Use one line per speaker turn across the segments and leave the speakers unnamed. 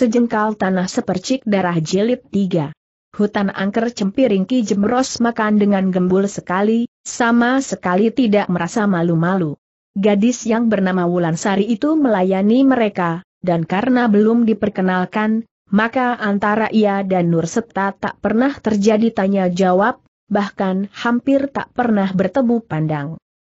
Sejengkal tanah sepercik darah jilid tiga. Hutan angker cempiring Ki Jemros makan dengan gembul sekali, sama sekali tidak merasa malu-malu. Gadis yang bernama Wulansari itu melayani mereka, dan karena belum diperkenalkan, maka antara ia dan Nur Septa tak pernah terjadi tanya jawab, bahkan hampir tak pernah bertemu pandang.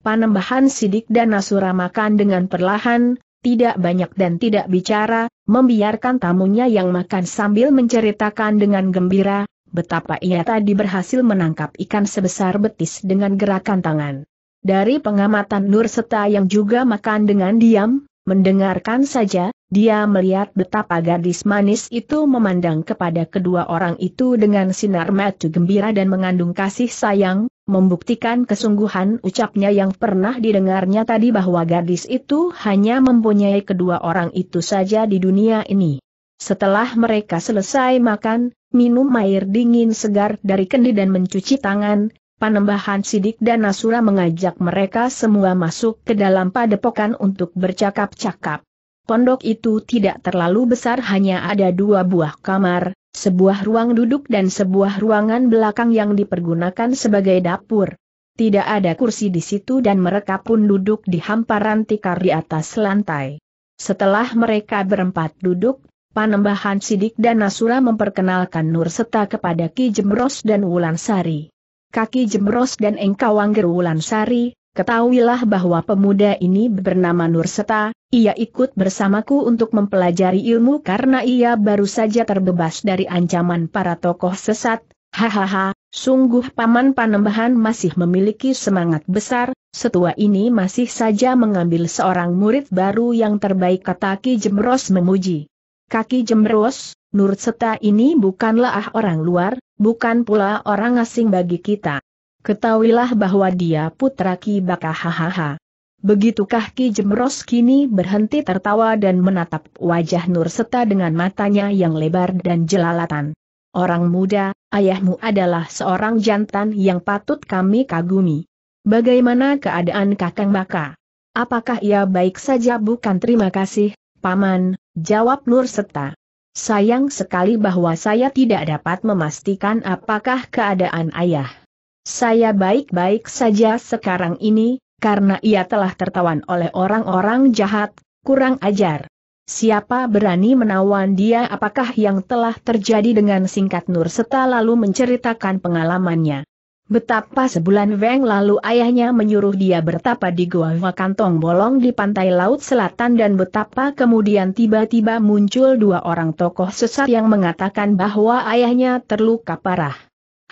Panembahan sidik dan nasura makan dengan perlahan, tidak banyak dan tidak bicara, membiarkan tamunya yang makan sambil menceritakan dengan gembira, betapa ia tadi berhasil menangkap ikan sebesar betis dengan gerakan tangan. Dari pengamatan Nur Seta yang juga makan dengan diam, mendengarkan saja, dia melihat betapa gadis manis itu memandang kepada kedua orang itu dengan sinar mata gembira dan mengandung kasih sayang, membuktikan kesungguhan ucapnya yang pernah didengarnya tadi bahwa gadis itu hanya mempunyai kedua orang itu saja di dunia ini. Setelah mereka selesai makan, minum air dingin segar dari kendi dan mencuci tangan, Panembahan Sidik dan Nasura mengajak mereka semua masuk ke dalam padepokan untuk bercakap-cakap. Pondok itu tidak terlalu besar hanya ada dua buah kamar, sebuah ruang duduk dan sebuah ruangan belakang yang dipergunakan sebagai dapur. Tidak ada kursi di situ dan mereka pun duduk di hamparan tikar di atas lantai. Setelah mereka berempat duduk, Panembahan Sidik dan Nasura memperkenalkan Nur Seta kepada Ki Jemros dan Wulansari. Kaki Jemros dan Engkawangger Wulansari, Ketahuilah bahwa pemuda ini bernama Nurseta, ia ikut bersamaku untuk mempelajari ilmu karena ia baru saja terbebas dari ancaman para tokoh sesat. Hahaha, sungguh Paman Panembahan masih memiliki semangat besar, setua ini masih saja mengambil seorang murid baru yang terbaik kata Ki Jemros memuji. Kaki Jemros, Nurseta ini bukanlah orang luar, bukan pula orang asing bagi kita. Ketahuilah bahwa dia putra Ki Baka hahaha. Begitukah Ki Jemros kini berhenti tertawa dan menatap wajah Nur Seta dengan matanya yang lebar dan jelalatan. Orang muda, ayahmu adalah seorang jantan yang patut kami kagumi. Bagaimana keadaan Kakang Baka? Apakah ia baik saja bukan terima kasih, Paman, jawab Nur Seta. Sayang sekali bahwa saya tidak dapat memastikan apakah keadaan ayah. Saya baik-baik saja sekarang ini, karena ia telah tertawan oleh orang-orang jahat, kurang ajar. Siapa berani menawan dia apakah yang telah terjadi dengan singkat Nur setelah lalu menceritakan pengalamannya. Betapa sebulan Weng lalu ayahnya menyuruh dia bertapa di Goa Kantong Bolong di pantai laut selatan dan betapa kemudian tiba-tiba muncul dua orang tokoh sesat yang mengatakan bahwa ayahnya terluka parah.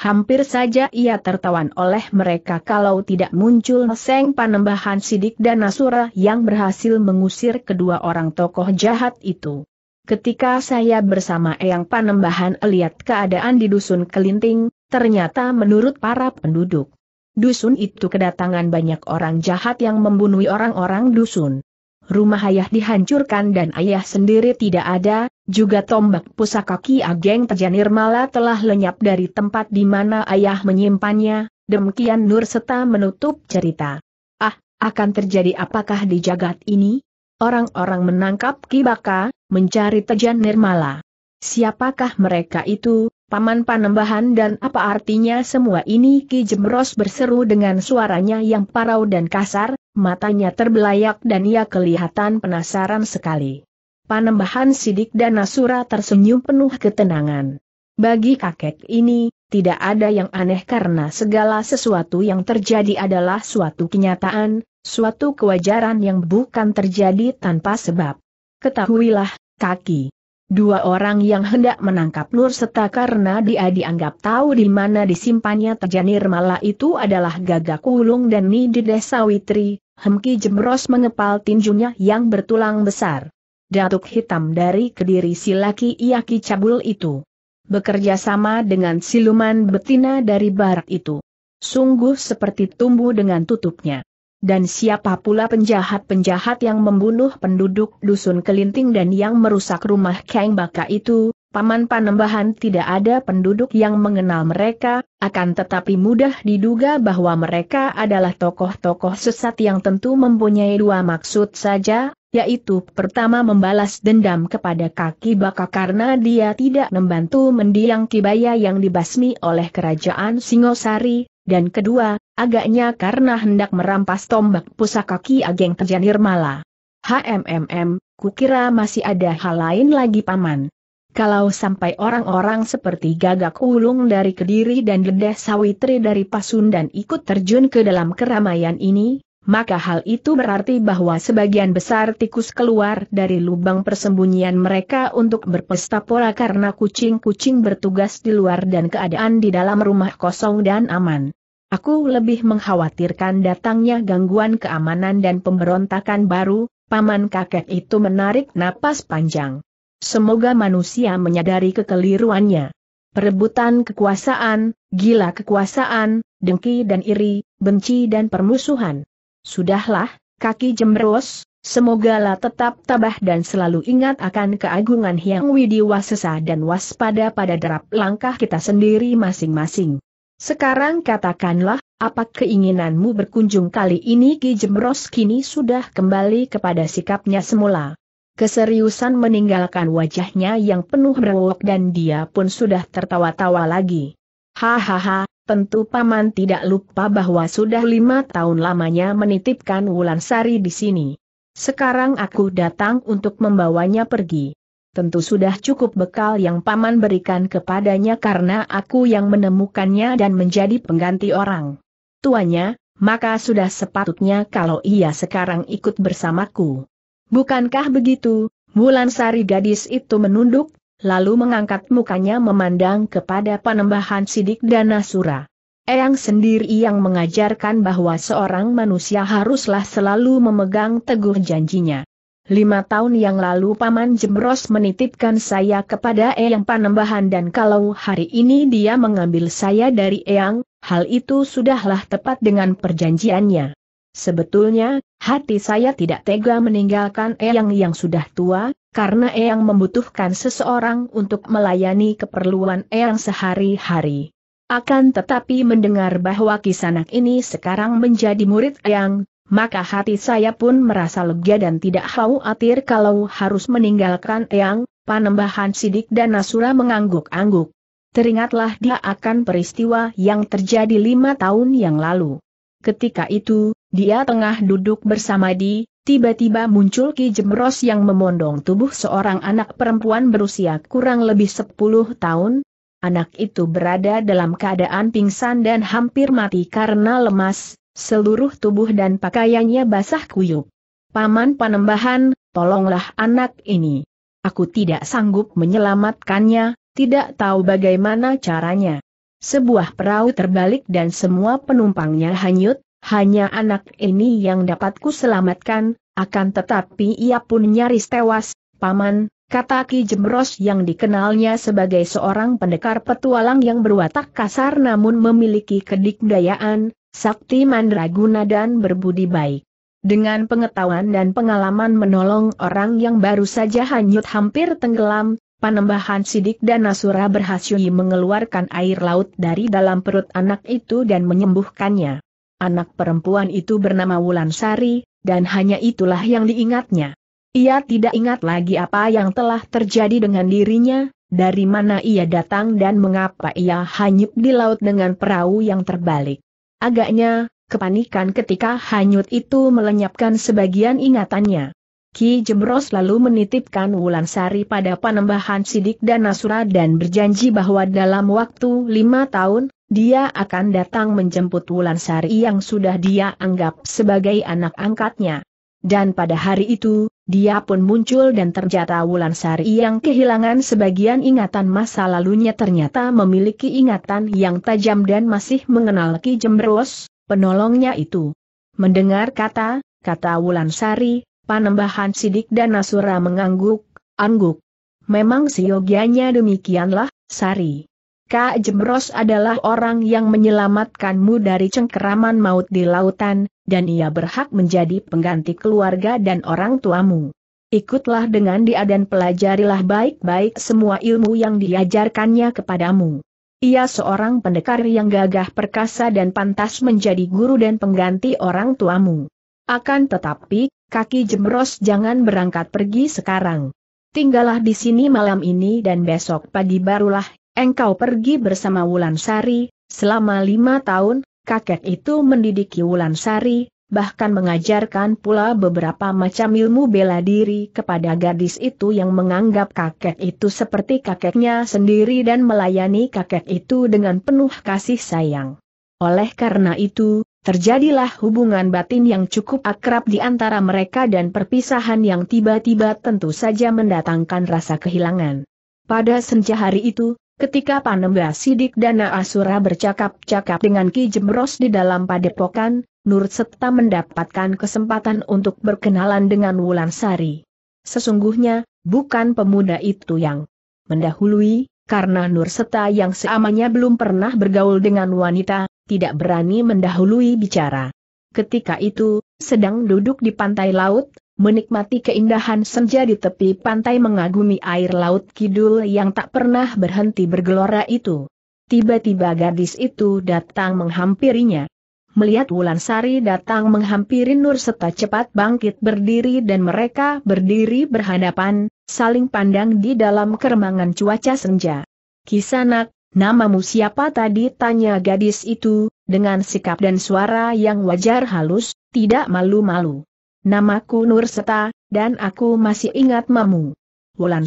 Hampir saja ia tertawan oleh mereka kalau tidak muncul seng panembahan sidik dan nasura yang berhasil mengusir kedua orang tokoh jahat itu. Ketika saya bersama Eyang Panembahan lihat keadaan di dusun Kelinting, ternyata menurut para penduduk. Dusun itu kedatangan banyak orang jahat yang membunuh orang-orang dusun rumah ayah dihancurkan dan ayah sendiri tidak ada, juga tombak pusaka Ki Ageng Tejanirmala telah lenyap dari tempat di mana ayah menyimpannya, demikian Nur Seta menutup cerita. Ah, akan terjadi apakah di jagat ini? Orang-orang menangkap Ki Baka, mencari Tejanirmala. Siapakah mereka itu, Paman Panembahan dan apa artinya semua ini Ki Jemros berseru dengan suaranya yang parau dan kasar, matanya terbelayak dan ia kelihatan penasaran sekali. Panembahan Sidik dan Nasura tersenyum penuh ketenangan. Bagi kakek ini, tidak ada yang aneh karena segala sesuatu yang terjadi adalah suatu kenyataan, suatu kewajaran yang bukan terjadi tanpa sebab. Ketahuilah, kaki. Dua orang yang hendak menangkap Nur serta karena dia dianggap tahu di mana disimpannya terjanir mala itu adalah gagak Wulung dan Desa Witri. Hemki Jemros mengepal tinjunya yang bertulang besar. Datuk hitam dari kediri si laki Iaki Cabul itu. Bekerja sama dengan siluman betina dari barat itu. Sungguh seperti tumbuh dengan tutupnya. Dan siapa pula penjahat-penjahat yang membunuh penduduk dusun kelinting dan yang merusak rumah Kang Baka itu, Paman Panembahan tidak ada penduduk yang mengenal mereka, akan tetapi mudah diduga bahwa mereka adalah tokoh-tokoh sesat yang tentu mempunyai dua maksud saja, yaitu pertama membalas dendam kepada kaki baka karena dia tidak membantu mendiang kibaya yang dibasmi oleh kerajaan Singosari, dan kedua, agaknya karena hendak merampas tombak pusaka Ki Ageng Tejanir Mala. HMMM, kukira masih ada hal lain lagi paman. Kalau sampai orang-orang seperti gagak ulung dari Kediri dan ledeh Sawitri dari Pasundan ikut terjun ke dalam keramaian ini, maka hal itu berarti bahwa sebagian besar tikus keluar dari lubang persembunyian mereka untuk berpesta pora karena kucing-kucing bertugas di luar dan keadaan di dalam rumah kosong dan aman. Aku lebih mengkhawatirkan datangnya gangguan keamanan dan pemberontakan baru, paman kakek itu menarik napas panjang. Semoga manusia menyadari kekeliruannya. Perebutan kekuasaan, gila kekuasaan, dengki dan iri, benci dan permusuhan. Sudahlah, kaki jemberos, semogalah tetap tabah dan selalu ingat akan keagungan Hyang Widiwasesa dan waspada pada derap langkah kita sendiri masing-masing. Sekarang katakanlah, apa keinginanmu berkunjung kali ini Ki Jemros kini sudah kembali kepada sikapnya semula. Keseriusan meninggalkan wajahnya yang penuh berwok dan dia pun sudah tertawa-tawa lagi. Hahaha, tentu Paman tidak lupa bahwa sudah lima tahun lamanya menitipkan Wulansari di sini. Sekarang aku datang untuk membawanya pergi tentu sudah cukup bekal yang paman berikan kepadanya karena aku yang menemukannya dan menjadi pengganti orang. Tuanya, maka sudah sepatutnya kalau ia sekarang ikut bersamaku. Bukankah begitu, Mulansari gadis itu menunduk, lalu mengangkat mukanya memandang kepada panembahan sidik dan nasura. Eyang sendiri yang mengajarkan bahwa seorang manusia haruslah selalu memegang teguh janjinya. Lima tahun yang lalu Paman Jemros menitipkan saya kepada Eyang Panembahan dan kalau hari ini dia mengambil saya dari Eyang, hal itu sudahlah tepat dengan perjanjiannya. Sebetulnya, hati saya tidak tega meninggalkan Eyang yang sudah tua, karena Eyang membutuhkan seseorang untuk melayani keperluan Eyang sehari-hari. Akan tetapi mendengar bahwa Kisanak ini sekarang menjadi murid Eyang, maka hati saya pun merasa lega dan tidak khawatir kalau harus meninggalkan Eyang, panembahan sidik dan Nasura mengangguk-angguk. Teringatlah dia akan peristiwa yang terjadi lima tahun yang lalu. Ketika itu, dia tengah duduk bersama di, tiba-tiba muncul Ki Jemros yang memondong tubuh seorang anak perempuan berusia kurang lebih sepuluh tahun. Anak itu berada dalam keadaan pingsan dan hampir mati karena lemas, seluruh tubuh dan pakaiannya basah kuyup. Paman Panembahan, tolonglah anak ini. Aku tidak sanggup menyelamatkannya, tidak tahu bagaimana caranya. Sebuah perahu terbalik dan semua penumpangnya hanyut, hanya anak ini yang dapat selamatkan. akan tetapi ia pun nyaris tewas, paman, kata Ki Jemros yang dikenalnya sebagai seorang pendekar petualang yang berwatak kasar namun memiliki kedikdayaan, sakti mandraguna dan berbudi baik. Dengan pengetahuan dan pengalaman menolong orang yang baru saja hanyut hampir tenggelam, Panembahan Sidik dan nasura berhasil mengeluarkan air laut dari dalam perut anak itu dan menyembuhkannya. Anak perempuan itu bernama Wulan Sari dan hanya itulah yang diingatnya. Ia tidak ingat lagi apa yang telah terjadi dengan dirinya, dari mana ia datang dan mengapa ia hanyut di laut dengan perahu yang terbalik. Agaknya, kepanikan ketika hanyut itu melenyapkan sebagian ingatannya. Ki Jemros lalu menitipkan Wulan Sari pada panembahan Sidik dan Nasura dan berjanji bahwa dalam waktu lima tahun, dia akan datang menjemput Wulan Sari yang sudah dia anggap sebagai anak angkatnya. Dan pada hari itu, dia pun muncul dan ternyata Sari yang kehilangan sebagian ingatan masa lalunya ternyata memiliki ingatan yang tajam dan masih mengenal Ki Jemberos, penolongnya itu. Mendengar kata, kata Wulan Sari, panembahan Sidik dan Nasura mengangguk, angguk. Memang siyogianya demikianlah, Sari. Kak Jemros adalah orang yang menyelamatkanmu dari cengkeraman maut di lautan, dan ia berhak menjadi pengganti keluarga dan orang tuamu. Ikutlah dengan dia dan pelajarilah baik-baik semua ilmu yang diajarkannya kepadamu. Ia seorang pendekar yang gagah perkasa dan pantas menjadi guru dan pengganti orang tuamu. Akan tetapi, kaki Jemros jangan berangkat pergi sekarang. Tinggallah di sini malam ini dan besok pagi barulah engkau pergi bersama Wulan Sari selama lima tahun, kakek itu mendidiki Wulan Sari, bahkan mengajarkan pula beberapa macam ilmu bela diri kepada gadis itu yang menganggap kakek itu seperti kakeknya sendiri dan melayani kakek itu dengan penuh kasih sayang. Oleh karena itu, terjadilah hubungan batin yang cukup akrab di antara mereka dan perpisahan yang tiba-tiba tentu saja mendatangkan rasa kehilangan. Pada senja hari itu, Ketika Panemba Sidik dan Asura bercakap-cakap dengan Ki Jemros di dalam padepokan, Nur Setta mendapatkan kesempatan untuk berkenalan dengan Wulan Sari. Sesungguhnya, bukan pemuda itu yang mendahului, karena Nur Setta yang seamanya belum pernah bergaul dengan wanita, tidak berani mendahului bicara. Ketika itu, sedang duduk di pantai laut, menikmati keindahan senja di tepi pantai mengagumi air laut kidul yang tak pernah berhenti bergelora itu. Tiba-tiba gadis itu datang menghampirinya. Melihat Wulan Sari datang menghampiri Nur serta cepat bangkit berdiri dan mereka berdiri berhadapan, saling pandang di dalam keremangan cuaca senja. Kisanak, namamu siapa tadi tanya gadis itu, dengan sikap dan suara yang wajar halus, tidak malu-malu. Namaku Nur Seta, dan aku masih ingat mamu.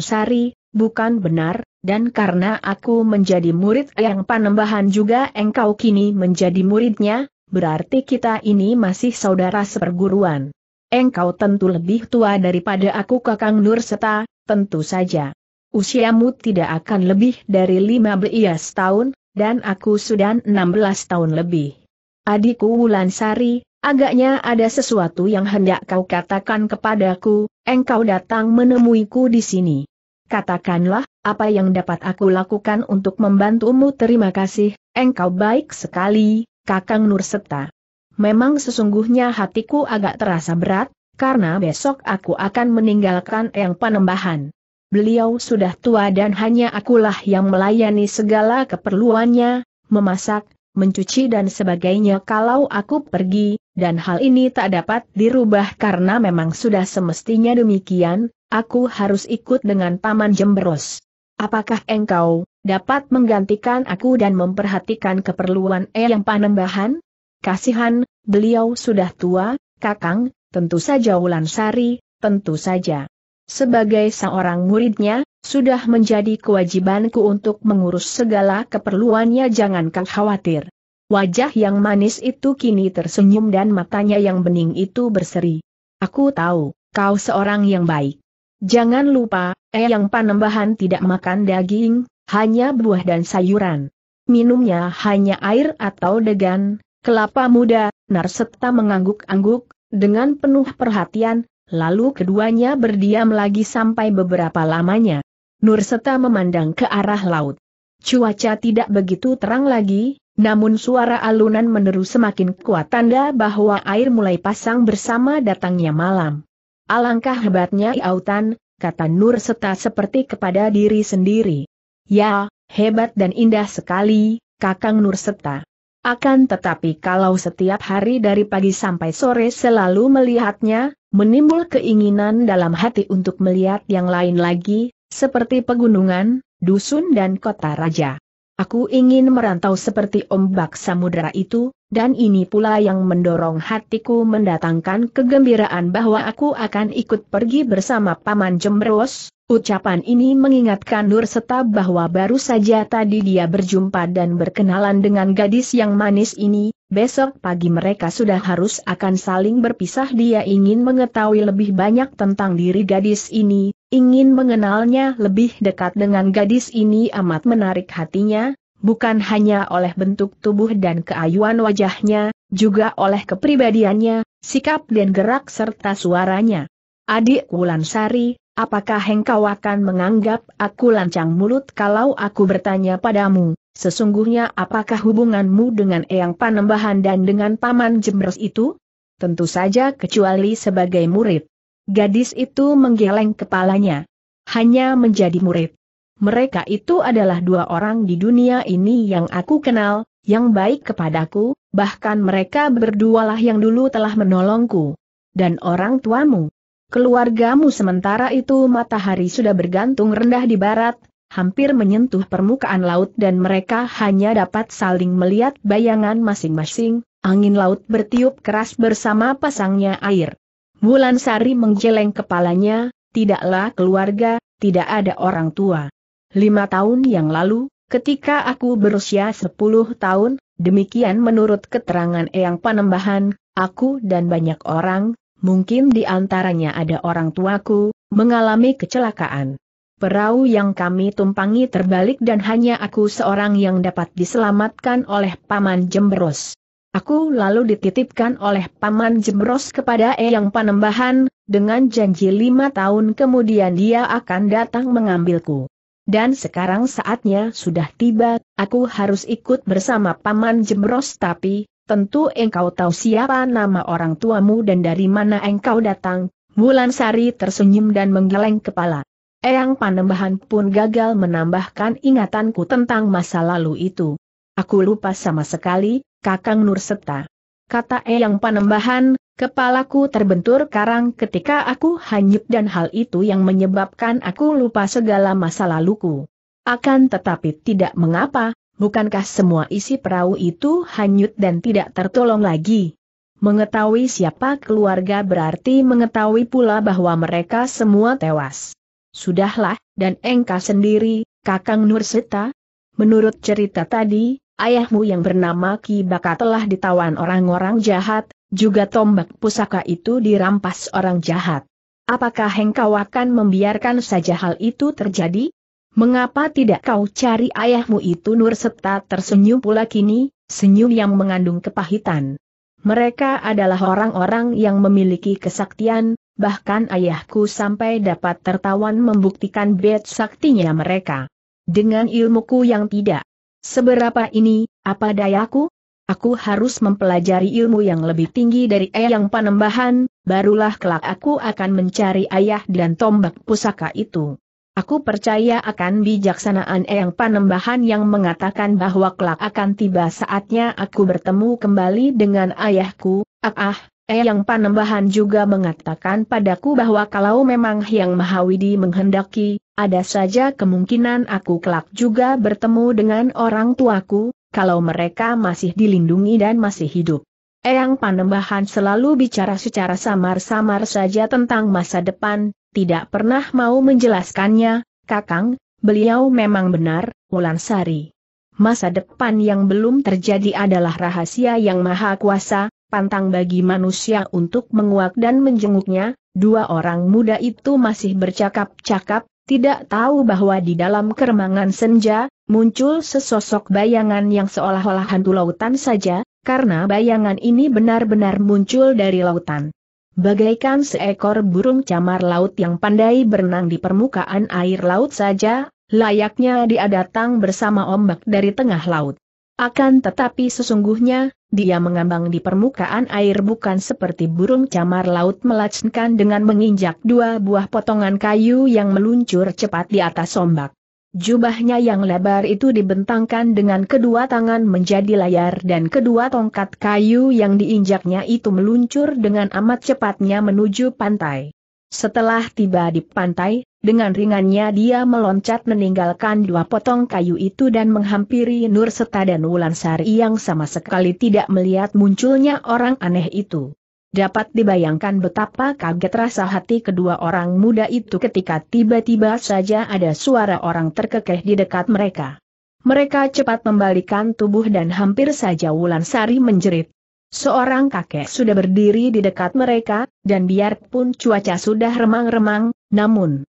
Sari, bukan benar, dan karena aku menjadi murid yang panembahan juga engkau kini menjadi muridnya, berarti kita ini masih saudara seperguruan. Engkau tentu lebih tua daripada aku kakang Nur Seta, tentu saja. Usiamu tidak akan lebih dari lima belas tahun, dan aku sudah enam belas tahun lebih. Adikku Wulan Sari. Agaknya ada sesuatu yang hendak kau katakan kepadaku, engkau datang menemuiku di sini. Katakanlah, apa yang dapat aku lakukan untuk membantumu terima kasih, engkau baik sekali, Kakang Nurseta. Memang sesungguhnya hatiku agak terasa berat, karena besok aku akan meninggalkan yang penembahan. Beliau sudah tua dan hanya akulah yang melayani segala keperluannya, memasak, mencuci dan sebagainya kalau aku pergi, dan hal ini tak dapat dirubah karena memang sudah semestinya demikian, aku harus ikut dengan Paman Jemberos. Apakah engkau dapat menggantikan aku dan memperhatikan keperluan Eyang Panembahan? Kasihan, beliau sudah tua, Kakang, tentu saja Wulansari, tentu saja. Sebagai seorang muridnya, sudah menjadi kewajibanku untuk mengurus segala keperluannya jangan kau khawatir. Wajah yang manis itu kini tersenyum dan matanya yang bening itu berseri. Aku tahu, kau seorang yang baik. Jangan lupa, eh panembahan tidak makan daging, hanya buah dan sayuran. Minumnya hanya air atau degan, kelapa muda, Narseta mengangguk-angguk, dengan penuh perhatian, lalu keduanya berdiam lagi sampai beberapa lamanya. Nur Seta memandang ke arah laut. Cuaca tidak begitu terang lagi, namun suara alunan meneru semakin kuat tanda bahwa air mulai pasang bersama datangnya malam. Alangkah hebatnya Iautan, kata Nur Seta seperti kepada diri sendiri. Ya, hebat dan indah sekali, Kakang Nur Seta. Akan tetapi kalau setiap hari dari pagi sampai sore selalu melihatnya, menimbul keinginan dalam hati untuk melihat yang lain lagi, seperti pegunungan, dusun dan kota raja. Aku ingin merantau seperti ombak samudera itu, dan ini pula yang mendorong hatiku mendatangkan kegembiraan bahwa aku akan ikut pergi bersama Paman Jembrus. Ucapan ini mengingatkan Nur Seta bahwa baru saja tadi dia berjumpa dan berkenalan dengan gadis yang manis ini, besok pagi mereka sudah harus akan saling berpisah dia ingin mengetahui lebih banyak tentang diri gadis ini, ingin mengenalnya lebih dekat dengan gadis ini amat menarik hatinya, bukan hanya oleh bentuk tubuh dan keayuan wajahnya, juga oleh kepribadiannya, sikap dan gerak serta suaranya. Adik Wulansari, Apakah engkau akan menganggap aku lancang mulut kalau aku bertanya padamu, sesungguhnya apakah hubunganmu dengan Eyang Panembahan dan dengan Paman Jemres itu? Tentu saja kecuali sebagai murid. Gadis itu menggeleng kepalanya. Hanya menjadi murid. Mereka itu adalah dua orang di dunia ini yang aku kenal, yang baik kepadaku, bahkan mereka berdualah yang dulu telah menolongku. Dan orang tuamu, Keluargamu sementara itu matahari sudah bergantung rendah di barat, hampir menyentuh permukaan laut dan mereka hanya dapat saling melihat bayangan masing-masing, angin laut bertiup keras bersama pasangnya air. Bulan Sari menggeleng kepalanya, tidaklah keluarga, tidak ada orang tua. Lima tahun yang lalu, ketika aku berusia sepuluh tahun, demikian menurut keterangan Eyang Panembahan, aku dan banyak orang, mungkin di antaranya ada orang tuaku, mengalami kecelakaan. Perahu yang kami tumpangi terbalik dan hanya aku seorang yang dapat diselamatkan oleh Paman Jemberos. Aku lalu dititipkan oleh Paman Jemberos kepada Eyang Panembahan, dengan janji lima tahun kemudian dia akan datang mengambilku. Dan sekarang saatnya sudah tiba, aku harus ikut bersama Paman Jembros tapi, tentu engkau tahu siapa nama orang tuamu dan dari mana engkau datang, Bulan Sari tersenyum dan menggeleng kepala. Eyang Panembahan pun gagal menambahkan ingatanku tentang masa lalu itu. Aku lupa sama sekali, Kakang Nurseta. Kata Eyang Panembahan, kepalaku terbentur karang ketika aku hanyut dan hal itu yang menyebabkan aku lupa segala masa laluku. Akan tetapi tidak mengapa, bukankah semua isi perahu itu hanyut dan tidak tertolong lagi? Mengetahui siapa keluarga berarti mengetahui pula bahwa mereka semua tewas. Sudahlah, dan engkau sendiri, Kakang Nurseta? Menurut cerita tadi, ayahmu yang bernama Ki Baka telah ditawan orang-orang jahat, juga tombak pusaka itu dirampas orang jahat. Apakah engkau akan membiarkan saja hal itu terjadi? Mengapa tidak kau cari ayahmu itu Nur Seta tersenyum pula kini, senyum yang mengandung kepahitan. Mereka adalah orang-orang yang memiliki kesaktian, bahkan ayahku sampai dapat tertawan membuktikan bet saktinya mereka. Dengan ilmuku yang tidak seberapa ini, apa dayaku? Aku harus mempelajari ilmu yang lebih tinggi dari eyang panembahan, barulah kelak aku akan mencari ayah dan tombak pusaka itu. Aku percaya akan bijaksanaan Eyang Panembahan yang mengatakan bahwa kelak akan tiba saatnya aku bertemu kembali dengan ayahku. Ah, ah, Eyang Panembahan juga mengatakan padaku bahwa kalau memang Hyang Mahawidi menghendaki, ada saja kemungkinan aku kelak juga bertemu dengan orang tuaku, kalau mereka masih dilindungi dan masih hidup. Eyang Panembahan selalu bicara secara samar-samar saja tentang masa depan, tidak pernah mau menjelaskannya, Kakang, beliau memang benar, Wulansari. Masa depan yang belum terjadi adalah rahasia yang maha kuasa, pantang bagi manusia untuk menguak dan menjenguknya, dua orang muda itu masih bercakap-cakap, tidak tahu bahwa di dalam keremangan senja, muncul sesosok bayangan yang seolah-olah hantu lautan saja, karena bayangan ini benar-benar muncul dari lautan. Bagaikan seekor burung camar laut yang pandai berenang di permukaan air laut saja, layaknya dia datang bersama ombak dari tengah laut. Akan tetapi sesungguhnya, dia mengambang di permukaan air bukan seperti burung camar laut melacinkan dengan menginjak dua buah potongan kayu yang meluncur cepat di atas ombak. Jubahnya yang lebar itu dibentangkan dengan kedua tangan menjadi layar dan kedua tongkat kayu yang diinjaknya itu meluncur dengan amat cepatnya menuju pantai. Setelah tiba di pantai, dengan ringannya dia meloncat meninggalkan dua potong kayu itu dan menghampiri Nur Seta dan Wulansari yang sama sekali tidak melihat munculnya orang aneh itu. Dapat dibayangkan betapa kaget rasa hati kedua orang muda itu ketika tiba-tiba saja ada suara orang terkekeh di dekat mereka. Mereka cepat membalikan tubuh dan hampir saja Wulan Sari menjerit. Seorang kakek sudah berdiri di dekat mereka, dan biarpun cuaca sudah remang-remang, namun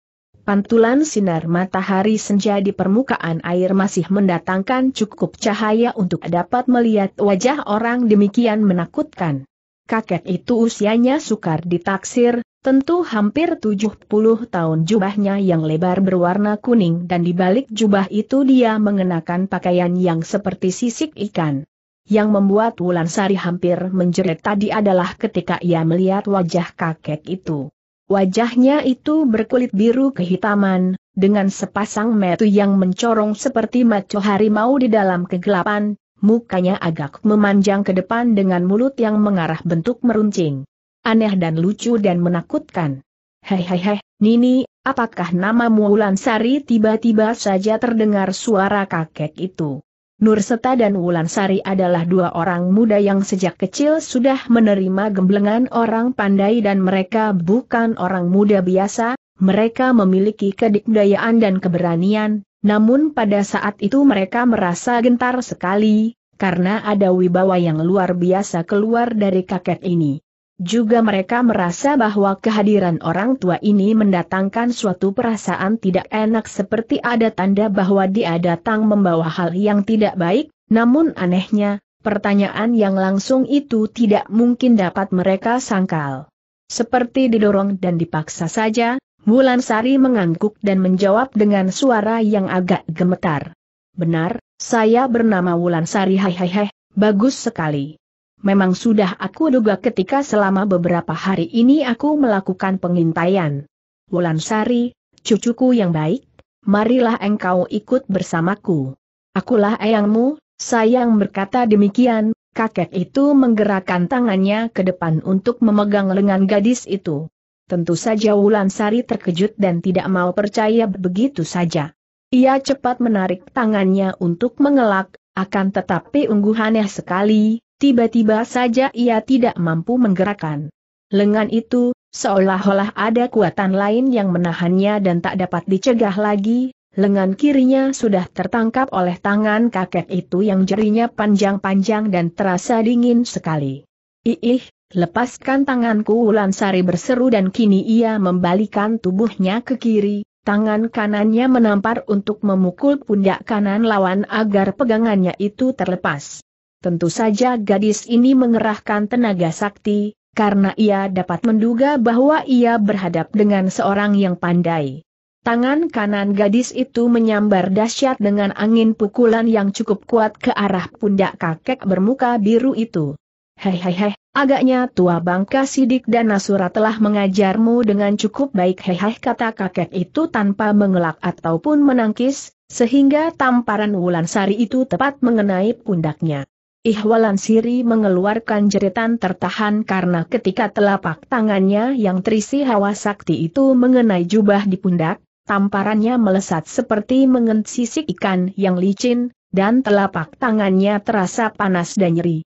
pantulan sinar matahari senja di permukaan air masih mendatangkan cukup cahaya untuk dapat melihat wajah orang demikian menakutkan kakek itu usianya sukar ditaksir, tentu hampir 70 tahun jubahnya yang lebar berwarna kuning dan di balik jubah itu dia mengenakan pakaian yang seperti sisik ikan. Yang membuat Wulan Sari hampir menjerit tadi adalah ketika ia melihat wajah kakek itu. Wajahnya itu berkulit biru kehitaman, dengan sepasang metu yang mencorong seperti maco harimau di dalam kegelapan, mukanya agak memanjang ke depan dengan mulut yang mengarah bentuk meruncing. Aneh dan lucu dan menakutkan. Hehehe, Nini, apakah namamu Sari tiba-tiba saja terdengar suara kakek itu? Nurseta dan Sari adalah dua orang muda yang sejak kecil sudah menerima gemblengan orang pandai dan mereka bukan orang muda biasa, mereka memiliki kedikdayaan dan keberanian, namun pada saat itu mereka merasa gentar sekali, karena ada wibawa yang luar biasa keluar dari kakek ini. Juga mereka merasa bahwa kehadiran orang tua ini mendatangkan suatu perasaan tidak enak seperti ada tanda bahwa dia datang membawa hal yang tidak baik, namun anehnya, pertanyaan yang langsung itu tidak mungkin dapat mereka sangkal. Seperti didorong dan dipaksa saja, Wulan Sari mengangguk dan menjawab dengan suara yang agak gemetar. Benar, saya bernama Wulan Sari hehehe, bagus sekali. Memang sudah aku duga ketika selama beberapa hari ini aku melakukan pengintaian. Wulan Sari, cucuku yang baik, marilah engkau ikut bersamaku. Akulah eyangmu, sayang berkata demikian, kakek itu menggerakkan tangannya ke depan untuk memegang lengan gadis itu. Tentu saja Wulan Sari terkejut dan tidak mau percaya begitu saja. Ia cepat menarik tangannya untuk mengelak, akan tetapi ungguhannya sekali, tiba-tiba saja ia tidak mampu menggerakkan. Lengan itu, seolah-olah ada kuatan lain yang menahannya dan tak dapat dicegah lagi, lengan kirinya sudah tertangkap oleh tangan kakek itu yang jerinya panjang-panjang dan terasa dingin sekali. Iih, Lepaskan tanganku Ulansari berseru dan kini ia membalikan tubuhnya ke kiri, tangan kanannya menampar untuk memukul pundak kanan lawan agar pegangannya itu terlepas. Tentu saja gadis ini mengerahkan tenaga sakti, karena ia dapat menduga bahwa ia berhadap dengan seorang yang pandai. Tangan kanan gadis itu menyambar dahsyat dengan angin pukulan yang cukup kuat ke arah pundak kakek bermuka biru itu. Hei hei hei, agaknya tua bangka sidik dan Nasura telah mengajarmu dengan cukup baik hei hei kata kakek itu tanpa mengelak ataupun menangkis, sehingga tamparan Wulan Sari itu tepat mengenai pundaknya. Ihwalan Siri mengeluarkan jeritan tertahan karena ketika telapak tangannya yang terisi hawa sakti itu mengenai jubah di pundak, tamparannya melesat seperti mengensisik ikan yang licin, dan telapak tangannya terasa panas dan nyeri.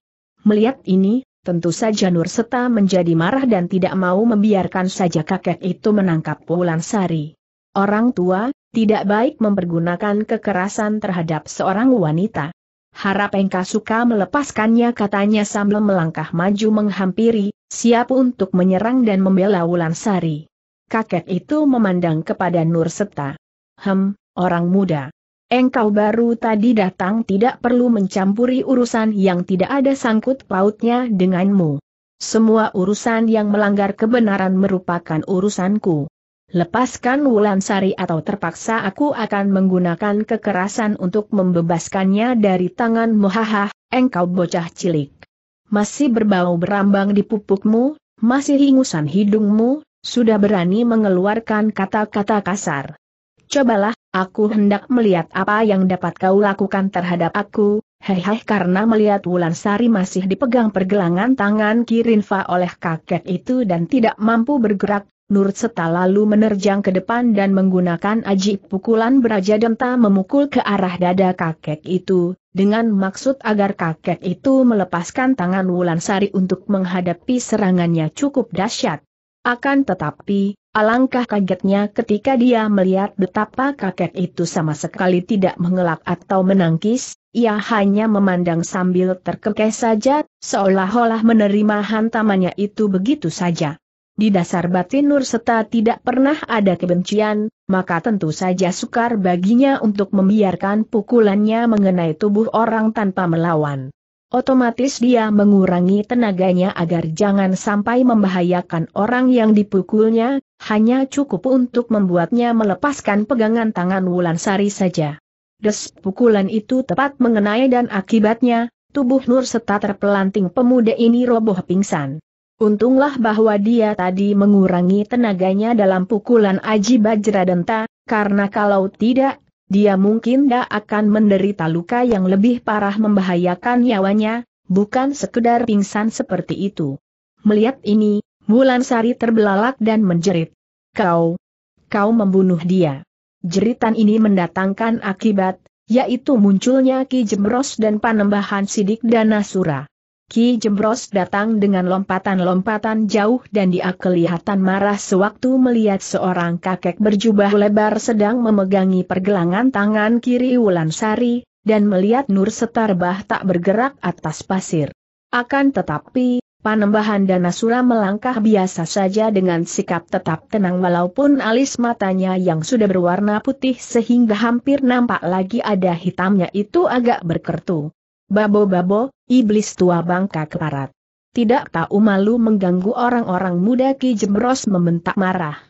Melihat ini, tentu saja Nur Seta menjadi marah dan tidak mau membiarkan saja kakek itu menangkap Wulan Sari. Orang tua, tidak baik mempergunakan kekerasan terhadap seorang wanita. Harap engkau suka melepaskannya katanya sambil melangkah maju menghampiri, siap untuk menyerang dan membela Wulan Sari. Kakek itu memandang kepada Nur Seta. Hem, orang muda. Engkau baru tadi datang tidak perlu mencampuri urusan yang tidak ada sangkut pautnya denganmu. Semua urusan yang melanggar kebenaran merupakan urusanku. Lepaskan Wulan Sari atau terpaksa aku akan menggunakan kekerasan untuk membebaskannya dari tangan haha, engkau bocah cilik. Masih berbau berambang di pupukmu, masih hingusan hidungmu, sudah berani mengeluarkan kata-kata kasar. Cobalah, Aku hendak melihat apa yang dapat kau lakukan terhadap aku, hehehe. karena melihat Wulan Sari masih dipegang pergelangan tangan Kirinfa oleh kakek itu dan tidak mampu bergerak, Nur Seta lalu menerjang ke depan dan menggunakan aji pukulan beraja denta memukul ke arah dada kakek itu, dengan maksud agar kakek itu melepaskan tangan Wulan Sari untuk menghadapi serangannya cukup dahsyat. Akan tetapi, Alangkah kagetnya ketika dia melihat betapa kakek itu sama sekali tidak mengelak atau menangkis, ia hanya memandang sambil terkekeh saja, seolah-olah menerima hantamannya itu begitu saja. Di dasar batin Nur Seta tidak pernah ada kebencian, maka tentu saja sukar baginya untuk membiarkan pukulannya mengenai tubuh orang tanpa melawan. Otomatis dia mengurangi tenaganya agar jangan sampai membahayakan orang yang dipukulnya, hanya cukup untuk membuatnya melepaskan pegangan tangan Wulan Sari saja. Des pukulan itu tepat mengenai dan akibatnya, tubuh Nur serta terpelanting pemuda ini roboh pingsan. Untunglah bahwa dia tadi mengurangi tenaganya dalam pukulan Aji Bajra Denta, karena kalau tidak, dia mungkin tidak akan menderita luka yang lebih parah membahayakan nyawanya, bukan sekedar pingsan seperti itu. Melihat ini, Wulan Sari terbelalak dan menjerit. Kau, kau membunuh dia. Jeritan ini mendatangkan akibat, yaitu munculnya Ki Jembros dan panembahan Sidik dan Nasura. Ki Jembros datang dengan lompatan-lompatan jauh dan dia kelihatan marah sewaktu melihat seorang kakek berjubah lebar sedang memegangi pergelangan tangan kiri Wulan Sari dan melihat Nur Setarbah tak bergerak atas pasir. Akan tetapi, Panembahan Danasura melangkah biasa saja dengan sikap tetap tenang walaupun alis matanya yang sudah berwarna putih sehingga hampir nampak lagi ada hitamnya itu agak berkertu. Babo-babo, iblis tua bangka keparat. Tidak tahu malu mengganggu orang-orang muda Ki Jembros membentak marah.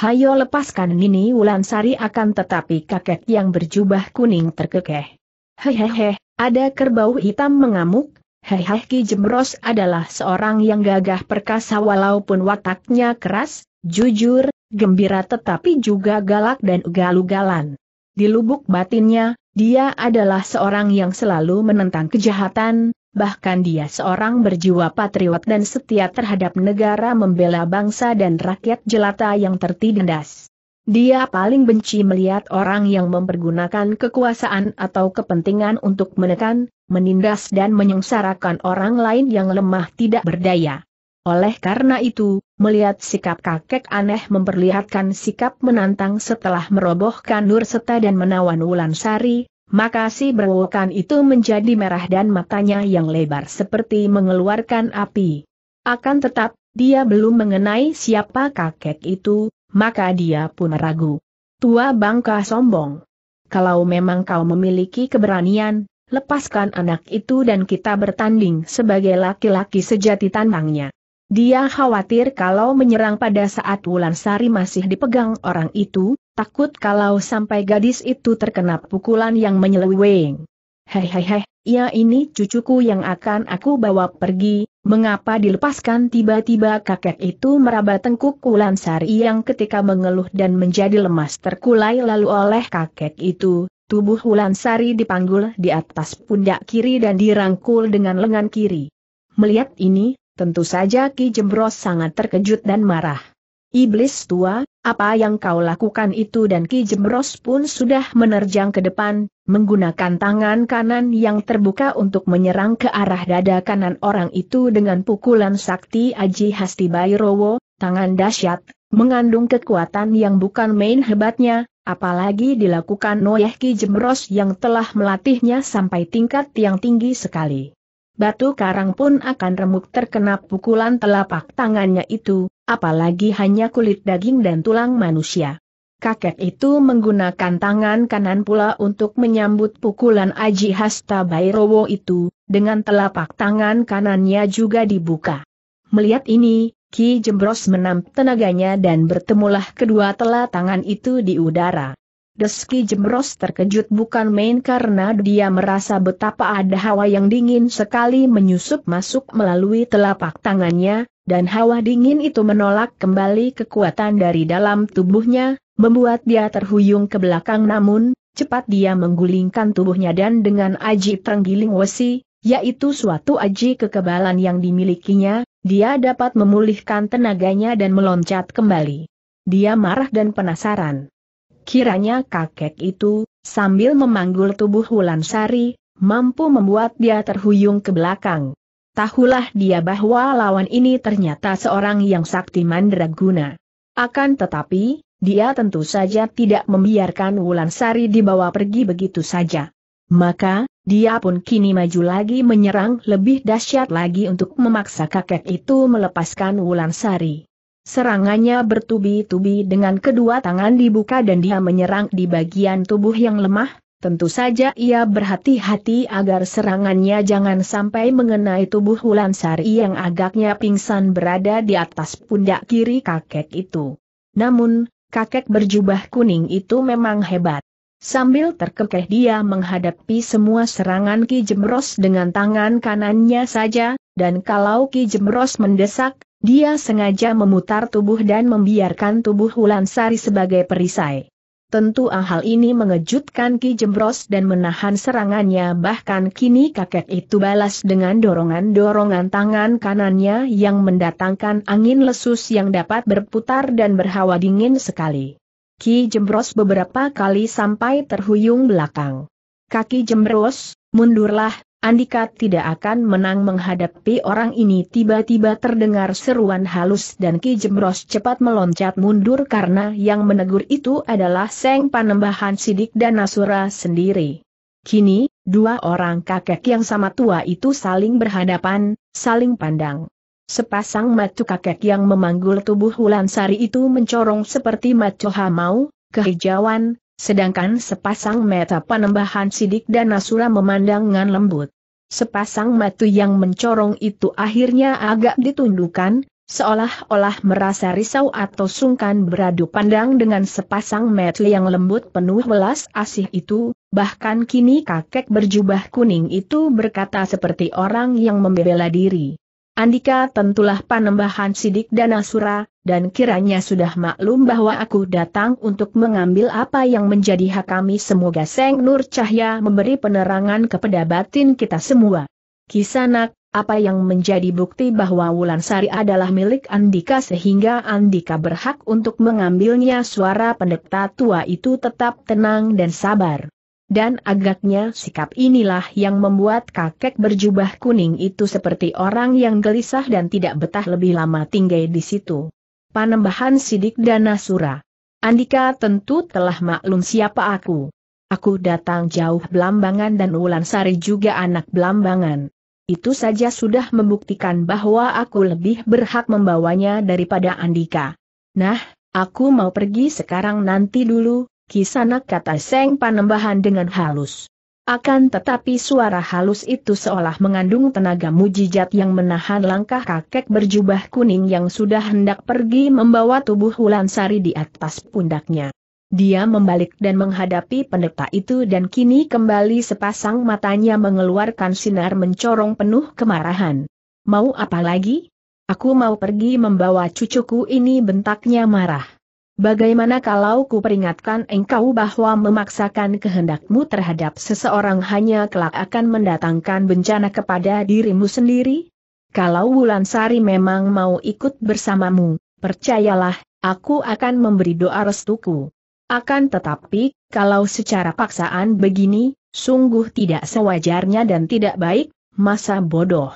Hayo lepaskan Nini Wulansari akan tetapi kakek yang berjubah kuning terkekeh. Hehehe, ada kerbau hitam mengamuk, Hei Haki Jemros adalah seorang yang gagah perkasa walaupun wataknya keras, jujur, gembira tetapi juga galak dan ugal-ugalan. Di lubuk batinnya, dia adalah seorang yang selalu menentang kejahatan, bahkan dia seorang berjiwa patriot dan setia terhadap negara membela bangsa dan rakyat jelata yang tertindas. Dia paling benci melihat orang yang mempergunakan kekuasaan atau kepentingan untuk menekan, menindas dan menyengsarakan orang lain yang lemah tidak berdaya. Oleh karena itu, melihat sikap kakek aneh memperlihatkan sikap menantang setelah merobohkan Nur Seta dan menawan Wulansari, maka si berwokan itu menjadi merah dan matanya yang lebar seperti mengeluarkan api. Akan tetap, dia belum mengenai siapa kakek itu, maka dia pun ragu. Tua bangka sombong. Kalau memang kau memiliki keberanian, lepaskan anak itu dan kita bertanding sebagai laki-laki sejati tantangnya. Dia khawatir kalau menyerang pada saat Wulan Sari masih dipegang orang itu, takut kalau sampai gadis itu terkena pukulan yang menyeleweng. Hei hei hei, ya ini cucuku yang akan aku bawa pergi, mengapa dilepaskan tiba-tiba kakek itu meraba tengkuk Kulansari yang ketika mengeluh dan menjadi lemas terkulai lalu oleh kakek itu, tubuh Sari dipanggul di atas pundak kiri dan dirangkul dengan lengan kiri. Melihat ini, tentu saja Ki Jembros sangat terkejut dan marah. Iblis tua, apa yang kau lakukan itu dan Ki Jemros pun sudah menerjang ke depan, menggunakan tangan kanan yang terbuka untuk menyerang ke arah dada kanan orang itu dengan pukulan sakti Aji Hasti Bayrowo, tangan dahsyat, mengandung kekuatan yang bukan main hebatnya, apalagi dilakukan Noyeh Ki Jemros yang telah melatihnya sampai tingkat yang tinggi sekali. Batu karang pun akan remuk terkena pukulan telapak tangannya itu, apalagi hanya kulit daging dan tulang manusia. Kakek itu menggunakan tangan kanan pula untuk menyambut pukulan Aji Hasta Bairowo itu, dengan telapak tangan kanannya juga dibuka. Melihat ini, Ki Jembros menamp tenaganya dan bertemulah kedua telah tangan itu di udara. Deski Jembros terkejut bukan main karena dia merasa betapa ada hawa yang dingin sekali menyusup masuk melalui telapak tangannya, dan hawa dingin itu menolak kembali kekuatan dari dalam tubuhnya, membuat dia terhuyung ke belakang namun, cepat dia menggulingkan tubuhnya dan dengan aji tenggiling wesi, yaitu suatu aji kekebalan yang dimilikinya, dia dapat memulihkan tenaganya dan meloncat kembali. Dia marah dan penasaran. Kiranya kakek itu, sambil memanggul tubuh Wulan Sari, mampu membuat dia terhuyung ke belakang tahulah dia bahwa lawan ini ternyata seorang yang sakti mandraguna. Akan tetapi, dia tentu saja tidak membiarkan Wulan Sari dibawa pergi begitu saja. Maka, dia pun kini maju lagi menyerang lebih dahsyat lagi untuk memaksa kakek itu melepaskan Wulan Sari. Serangannya bertubi-tubi dengan kedua tangan dibuka dan dia menyerang di bagian tubuh yang lemah, Tentu saja ia berhati-hati agar serangannya jangan sampai mengenai tubuh Wulan Sari yang agaknya pingsan berada di atas pundak kiri kakek itu. Namun, kakek berjubah kuning itu memang hebat. Sambil terkekeh dia menghadapi semua serangan Ki Jemros dengan tangan kanannya saja, dan kalau Ki Jemros mendesak, dia sengaja memutar tubuh dan membiarkan tubuh Wulan Sari sebagai perisai. Tentu ah, hal ini mengejutkan Ki Jembros dan menahan serangannya bahkan kini kakek itu balas dengan dorongan-dorongan tangan kanannya yang mendatangkan angin lesus yang dapat berputar dan berhawa dingin sekali. Ki Jembros beberapa kali sampai terhuyung belakang. Kaki Jembros, mundurlah, Andika tidak akan menang menghadapi orang ini tiba-tiba terdengar seruan halus dan Ki Jemros cepat meloncat mundur karena yang menegur itu adalah Seng Panembahan Sidik dan Nasura sendiri. Kini, dua orang kakek yang sama tua itu saling berhadapan, saling pandang. Sepasang matu kakek yang memanggul tubuh Wulansari itu mencorong seperti macoha hamau, kehijauan, Sedangkan sepasang mata panembahan sidik dan nasura dengan lembut. Sepasang mata yang mencorong itu akhirnya agak ditundukkan, seolah-olah merasa risau atau sungkan beradu pandang dengan sepasang mata yang lembut penuh belas asih itu, bahkan kini kakek berjubah kuning itu berkata seperti orang yang membela diri. Andika tentulah panembahan sidik dan asura, dan kiranya sudah maklum bahwa aku datang untuk mengambil apa yang menjadi hak kami semoga Seng Nur Cahya memberi penerangan kepada batin kita semua. Kisanak, apa yang menjadi bukti bahwa Wulansari adalah milik Andika sehingga Andika berhak untuk mengambilnya suara pendeta tua itu tetap tenang dan sabar dan agaknya sikap inilah yang membuat kakek berjubah kuning itu seperti orang yang gelisah dan tidak betah lebih lama tinggal di situ. Panembahan Sidik dan Nasura. Andika tentu telah maklum siapa aku. Aku datang jauh Belambangan dan Ulan Sari juga anak Belambangan. Itu saja sudah membuktikan bahwa aku lebih berhak membawanya daripada Andika. Nah, aku mau pergi sekarang nanti dulu, Kisanak kata Seng Panembahan dengan halus. Akan tetapi suara halus itu seolah mengandung tenaga mujizat yang menahan langkah kakek berjubah kuning yang sudah hendak pergi membawa tubuh Sari di atas pundaknya. Dia membalik dan menghadapi pendeta itu dan kini kembali sepasang matanya mengeluarkan sinar mencorong penuh kemarahan. Mau apa lagi? Aku mau pergi membawa cucuku ini bentaknya marah. Bagaimana kalau ku peringatkan engkau bahwa memaksakan kehendakmu terhadap seseorang hanya kelak akan mendatangkan bencana kepada dirimu sendiri? Kalau Sari memang mau ikut bersamamu, percayalah, aku akan memberi doa restuku. Akan tetapi, kalau secara paksaan begini, sungguh tidak sewajarnya dan tidak baik, masa bodoh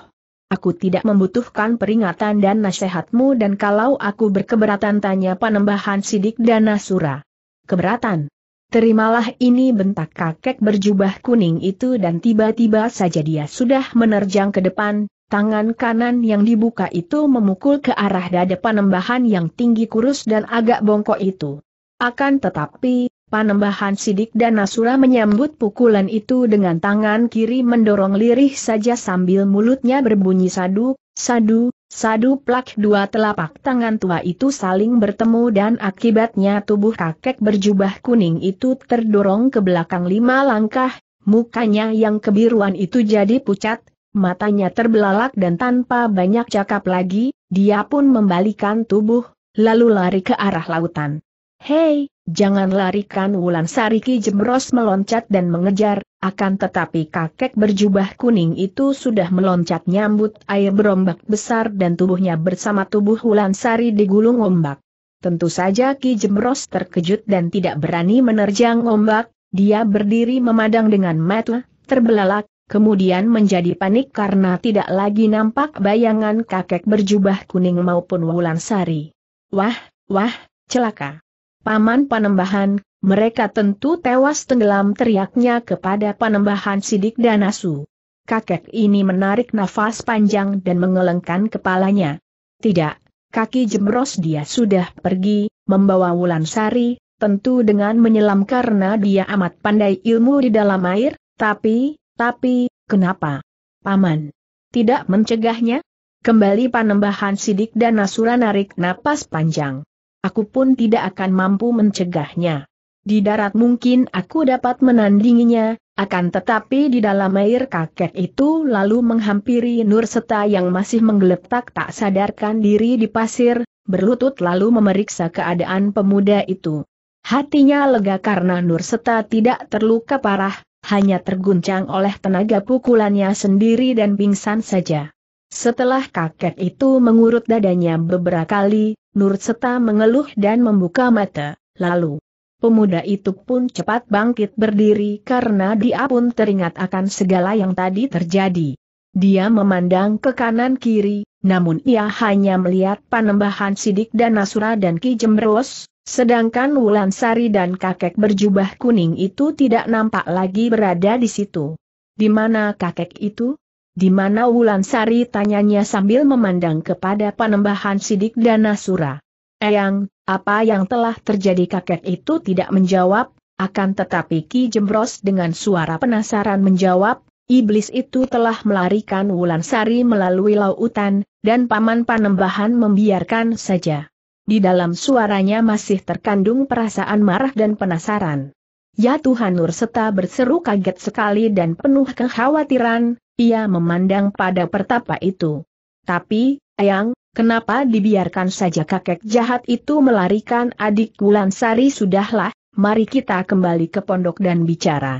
aku tidak membutuhkan peringatan dan nasihatmu dan kalau aku berkeberatan tanya panembahan sidik dan nasura. Keberatan. Terimalah ini bentak kakek berjubah kuning itu dan tiba-tiba saja dia sudah menerjang ke depan, tangan kanan yang dibuka itu memukul ke arah dada panembahan yang tinggi kurus dan agak bongkok itu. Akan tetapi, Panembahan Sidik dan Nasura menyambut pukulan itu dengan tangan kiri mendorong lirih saja sambil mulutnya berbunyi sadu, sadu, sadu plak dua telapak tangan tua itu saling bertemu dan akibatnya tubuh kakek berjubah kuning itu terdorong ke belakang lima langkah, mukanya yang kebiruan itu jadi pucat, matanya terbelalak dan tanpa banyak cakap lagi, dia pun membalikan tubuh, lalu lari ke arah lautan. Hei, Jangan larikan Wulan Sariki Kijemros meloncat dan mengejar, akan tetapi kakek berjubah kuning itu sudah meloncat nyambut air berombak besar dan tubuhnya bersama tubuh Wulan Sari digulung ombak. Tentu saja Ki Jemros terkejut dan tidak berani menerjang ombak, dia berdiri memandang dengan mata, terbelalak, kemudian menjadi panik karena tidak lagi nampak bayangan kakek berjubah kuning maupun Wulan Sari. Wah, wah, celaka. Paman Panembahan, mereka tentu tewas tenggelam teriaknya kepada Panembahan Sidik dan Asu. Kakek ini menarik nafas panjang dan mengelengkan kepalanya. Tidak, kaki jemros dia sudah pergi, membawa Wulan Sari. tentu dengan menyelam karena dia amat pandai ilmu di dalam air, tapi, tapi, kenapa? Paman. Tidak mencegahnya? Kembali panembahan sidik dan nasura narik napas panjang aku pun tidak akan mampu mencegahnya. Di darat mungkin aku dapat menandinginya, akan tetapi di dalam air kakek itu lalu menghampiri Nur Seta yang masih menggeletak tak sadarkan diri di pasir, berlutut lalu memeriksa keadaan pemuda itu. Hatinya lega karena Nur Seta tidak terluka parah, hanya terguncang oleh tenaga pukulannya sendiri dan pingsan saja. Setelah kakek itu mengurut dadanya beberapa kali, Nur Seta mengeluh dan membuka mata, lalu pemuda itu pun cepat bangkit berdiri karena dia pun teringat akan segala yang tadi terjadi. Dia memandang ke kanan kiri, namun ia hanya melihat panembahan Sidik dan Nasura dan Ki Jemberos, sedangkan Wulan Sari dan kakek berjubah kuning itu tidak nampak lagi berada di situ. Di mana kakek itu? Di mana Wulan Sari? tanyanya sambil memandang kepada panembahan Sidik dan Nasura. Eyang, apa yang telah terjadi kakek itu tidak menjawab, akan tetapi Ki Jembros dengan suara penasaran menjawab, Iblis itu telah melarikan Wulan Sari melalui lautan, dan paman panembahan membiarkan saja. Di dalam suaranya masih terkandung perasaan marah dan penasaran. Ya Tuhan Nur Seta berseru kaget sekali dan penuh kekhawatiran, ia memandang pada pertapa itu. Tapi, Ayang, kenapa dibiarkan saja kakek jahat itu melarikan adik Wulansari sudahlah, mari kita kembali ke pondok dan bicara.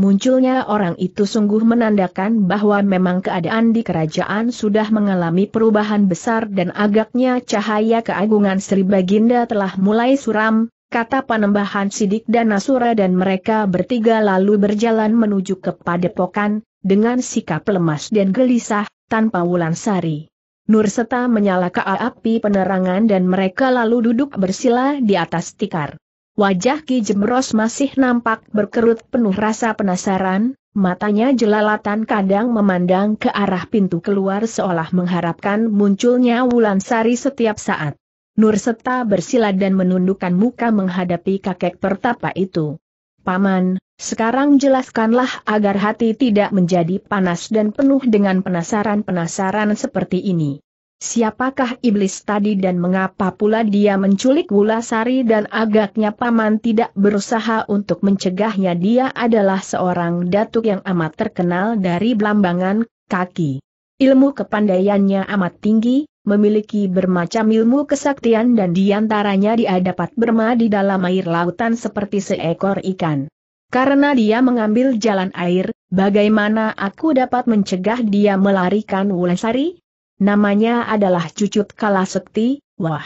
Munculnya orang itu sungguh menandakan bahwa memang keadaan di kerajaan sudah mengalami perubahan besar dan agaknya cahaya keagungan Sri Baginda telah mulai suram, kata Panembahan Sidik dan Nasura dan mereka bertiga lalu berjalan menuju ke padepokan, dengan sikap lemas dan gelisah, tanpa Wulansari. Nur menyala menyalakan api penerangan dan mereka lalu duduk bersila di atas tikar. Wajah Ki Jemros masih nampak berkerut penuh rasa penasaran, matanya jelalatan kadang memandang ke arah pintu keluar seolah mengharapkan munculnya Wulan Sari setiap saat. Nurseta bersila dan menundukkan muka menghadapi kakek pertapa itu. Paman, sekarang jelaskanlah agar hati tidak menjadi panas dan penuh dengan penasaran-penasaran seperti ini. Siapakah iblis tadi dan mengapa pula dia menculik Wulasari dan agaknya paman tidak berusaha untuk mencegahnya dia adalah seorang datuk yang amat terkenal dari belambangan kaki. Ilmu kepandaiannya amat tinggi, memiliki bermacam ilmu kesaktian dan diantaranya dia dapat berma dalam air lautan seperti seekor ikan. Karena dia mengambil jalan air, bagaimana aku dapat mencegah dia melarikan Wulansari? Namanya adalah Cucut Kalasekti, wah.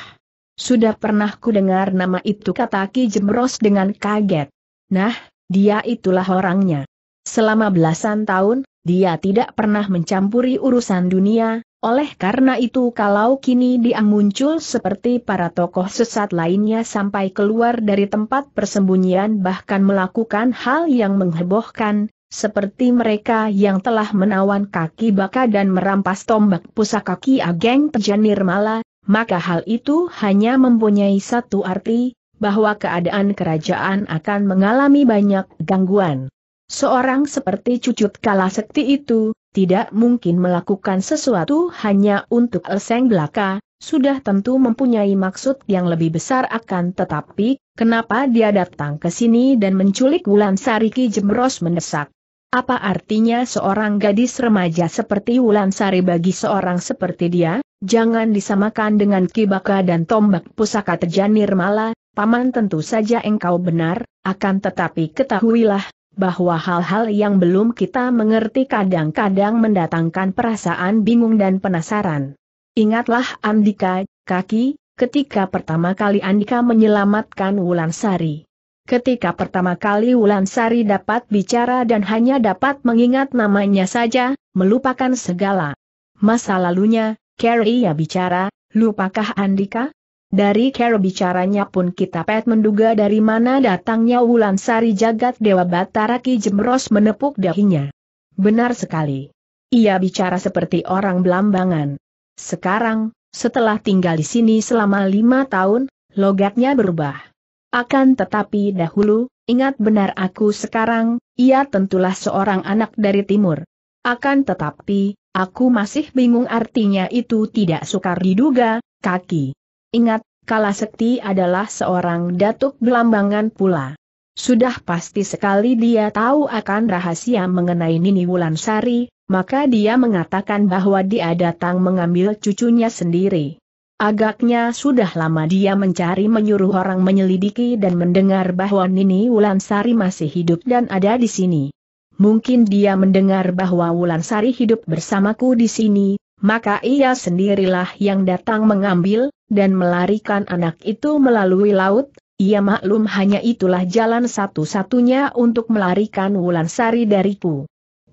Sudah pernah ku dengar nama itu kata Ki Jemros dengan kaget. Nah, dia itulah orangnya. Selama belasan tahun, dia tidak pernah mencampuri urusan dunia, oleh karena itu kalau kini dia muncul seperti para tokoh sesat lainnya sampai keluar dari tempat persembunyian bahkan melakukan hal yang menghebohkan, seperti mereka yang telah menawan kaki baka dan merampas tombak pusaka Ki Ageng Tejanir Mala, maka hal itu hanya mempunyai satu arti, bahwa keadaan kerajaan akan mengalami banyak gangguan. Seorang seperti cucut kala sekti itu, tidak mungkin melakukan sesuatu hanya untuk leseng belaka, sudah tentu mempunyai maksud yang lebih besar akan tetapi, kenapa dia datang ke sini dan menculik Wulan Sariki Jemros mendesak? Apa artinya seorang gadis remaja seperti Wulan Sari bagi seorang seperti dia? Jangan disamakan dengan kibaka dan tombak pusaka Tejanir malah, Paman tentu saja engkau benar, akan tetapi ketahuilah, bahwa hal-hal yang belum kita mengerti kadang-kadang mendatangkan perasaan bingung dan penasaran. Ingatlah Andika, kaki, ketika pertama kali Andika menyelamatkan Wulan Sari. Ketika pertama kali Wulan Sari dapat bicara dan hanya dapat mengingat namanya saja, melupakan segala masa lalunya, Carrie ya bicara, lupakah Andika? Dari cara bicaranya pun kita pet menduga dari mana datangnya Sari jagat Dewa Batara Ki Jemros menepuk dahinya. Benar sekali. Ia bicara seperti orang belambangan. Sekarang, setelah tinggal di sini selama lima tahun, logatnya berubah. Akan tetapi dahulu, ingat benar aku sekarang, ia tentulah seorang anak dari timur. Akan tetapi, aku masih bingung artinya itu tidak sukar diduga, kaki. Ingat, Kala Sekti adalah seorang datuk belambangan pula. Sudah pasti sekali dia tahu akan rahasia mengenai Nini Wulansari, maka dia mengatakan bahwa dia datang mengambil cucunya sendiri. Agaknya sudah lama dia mencari menyuruh orang menyelidiki dan mendengar bahwa Nini Wulansari masih hidup dan ada di sini. Mungkin dia mendengar bahwa Wulansari hidup bersamaku di sini, maka ia sendirilah yang datang mengambil, dan melarikan anak itu melalui laut, ia maklum hanya itulah jalan satu-satunya untuk melarikan Wulan Wulansari dariku.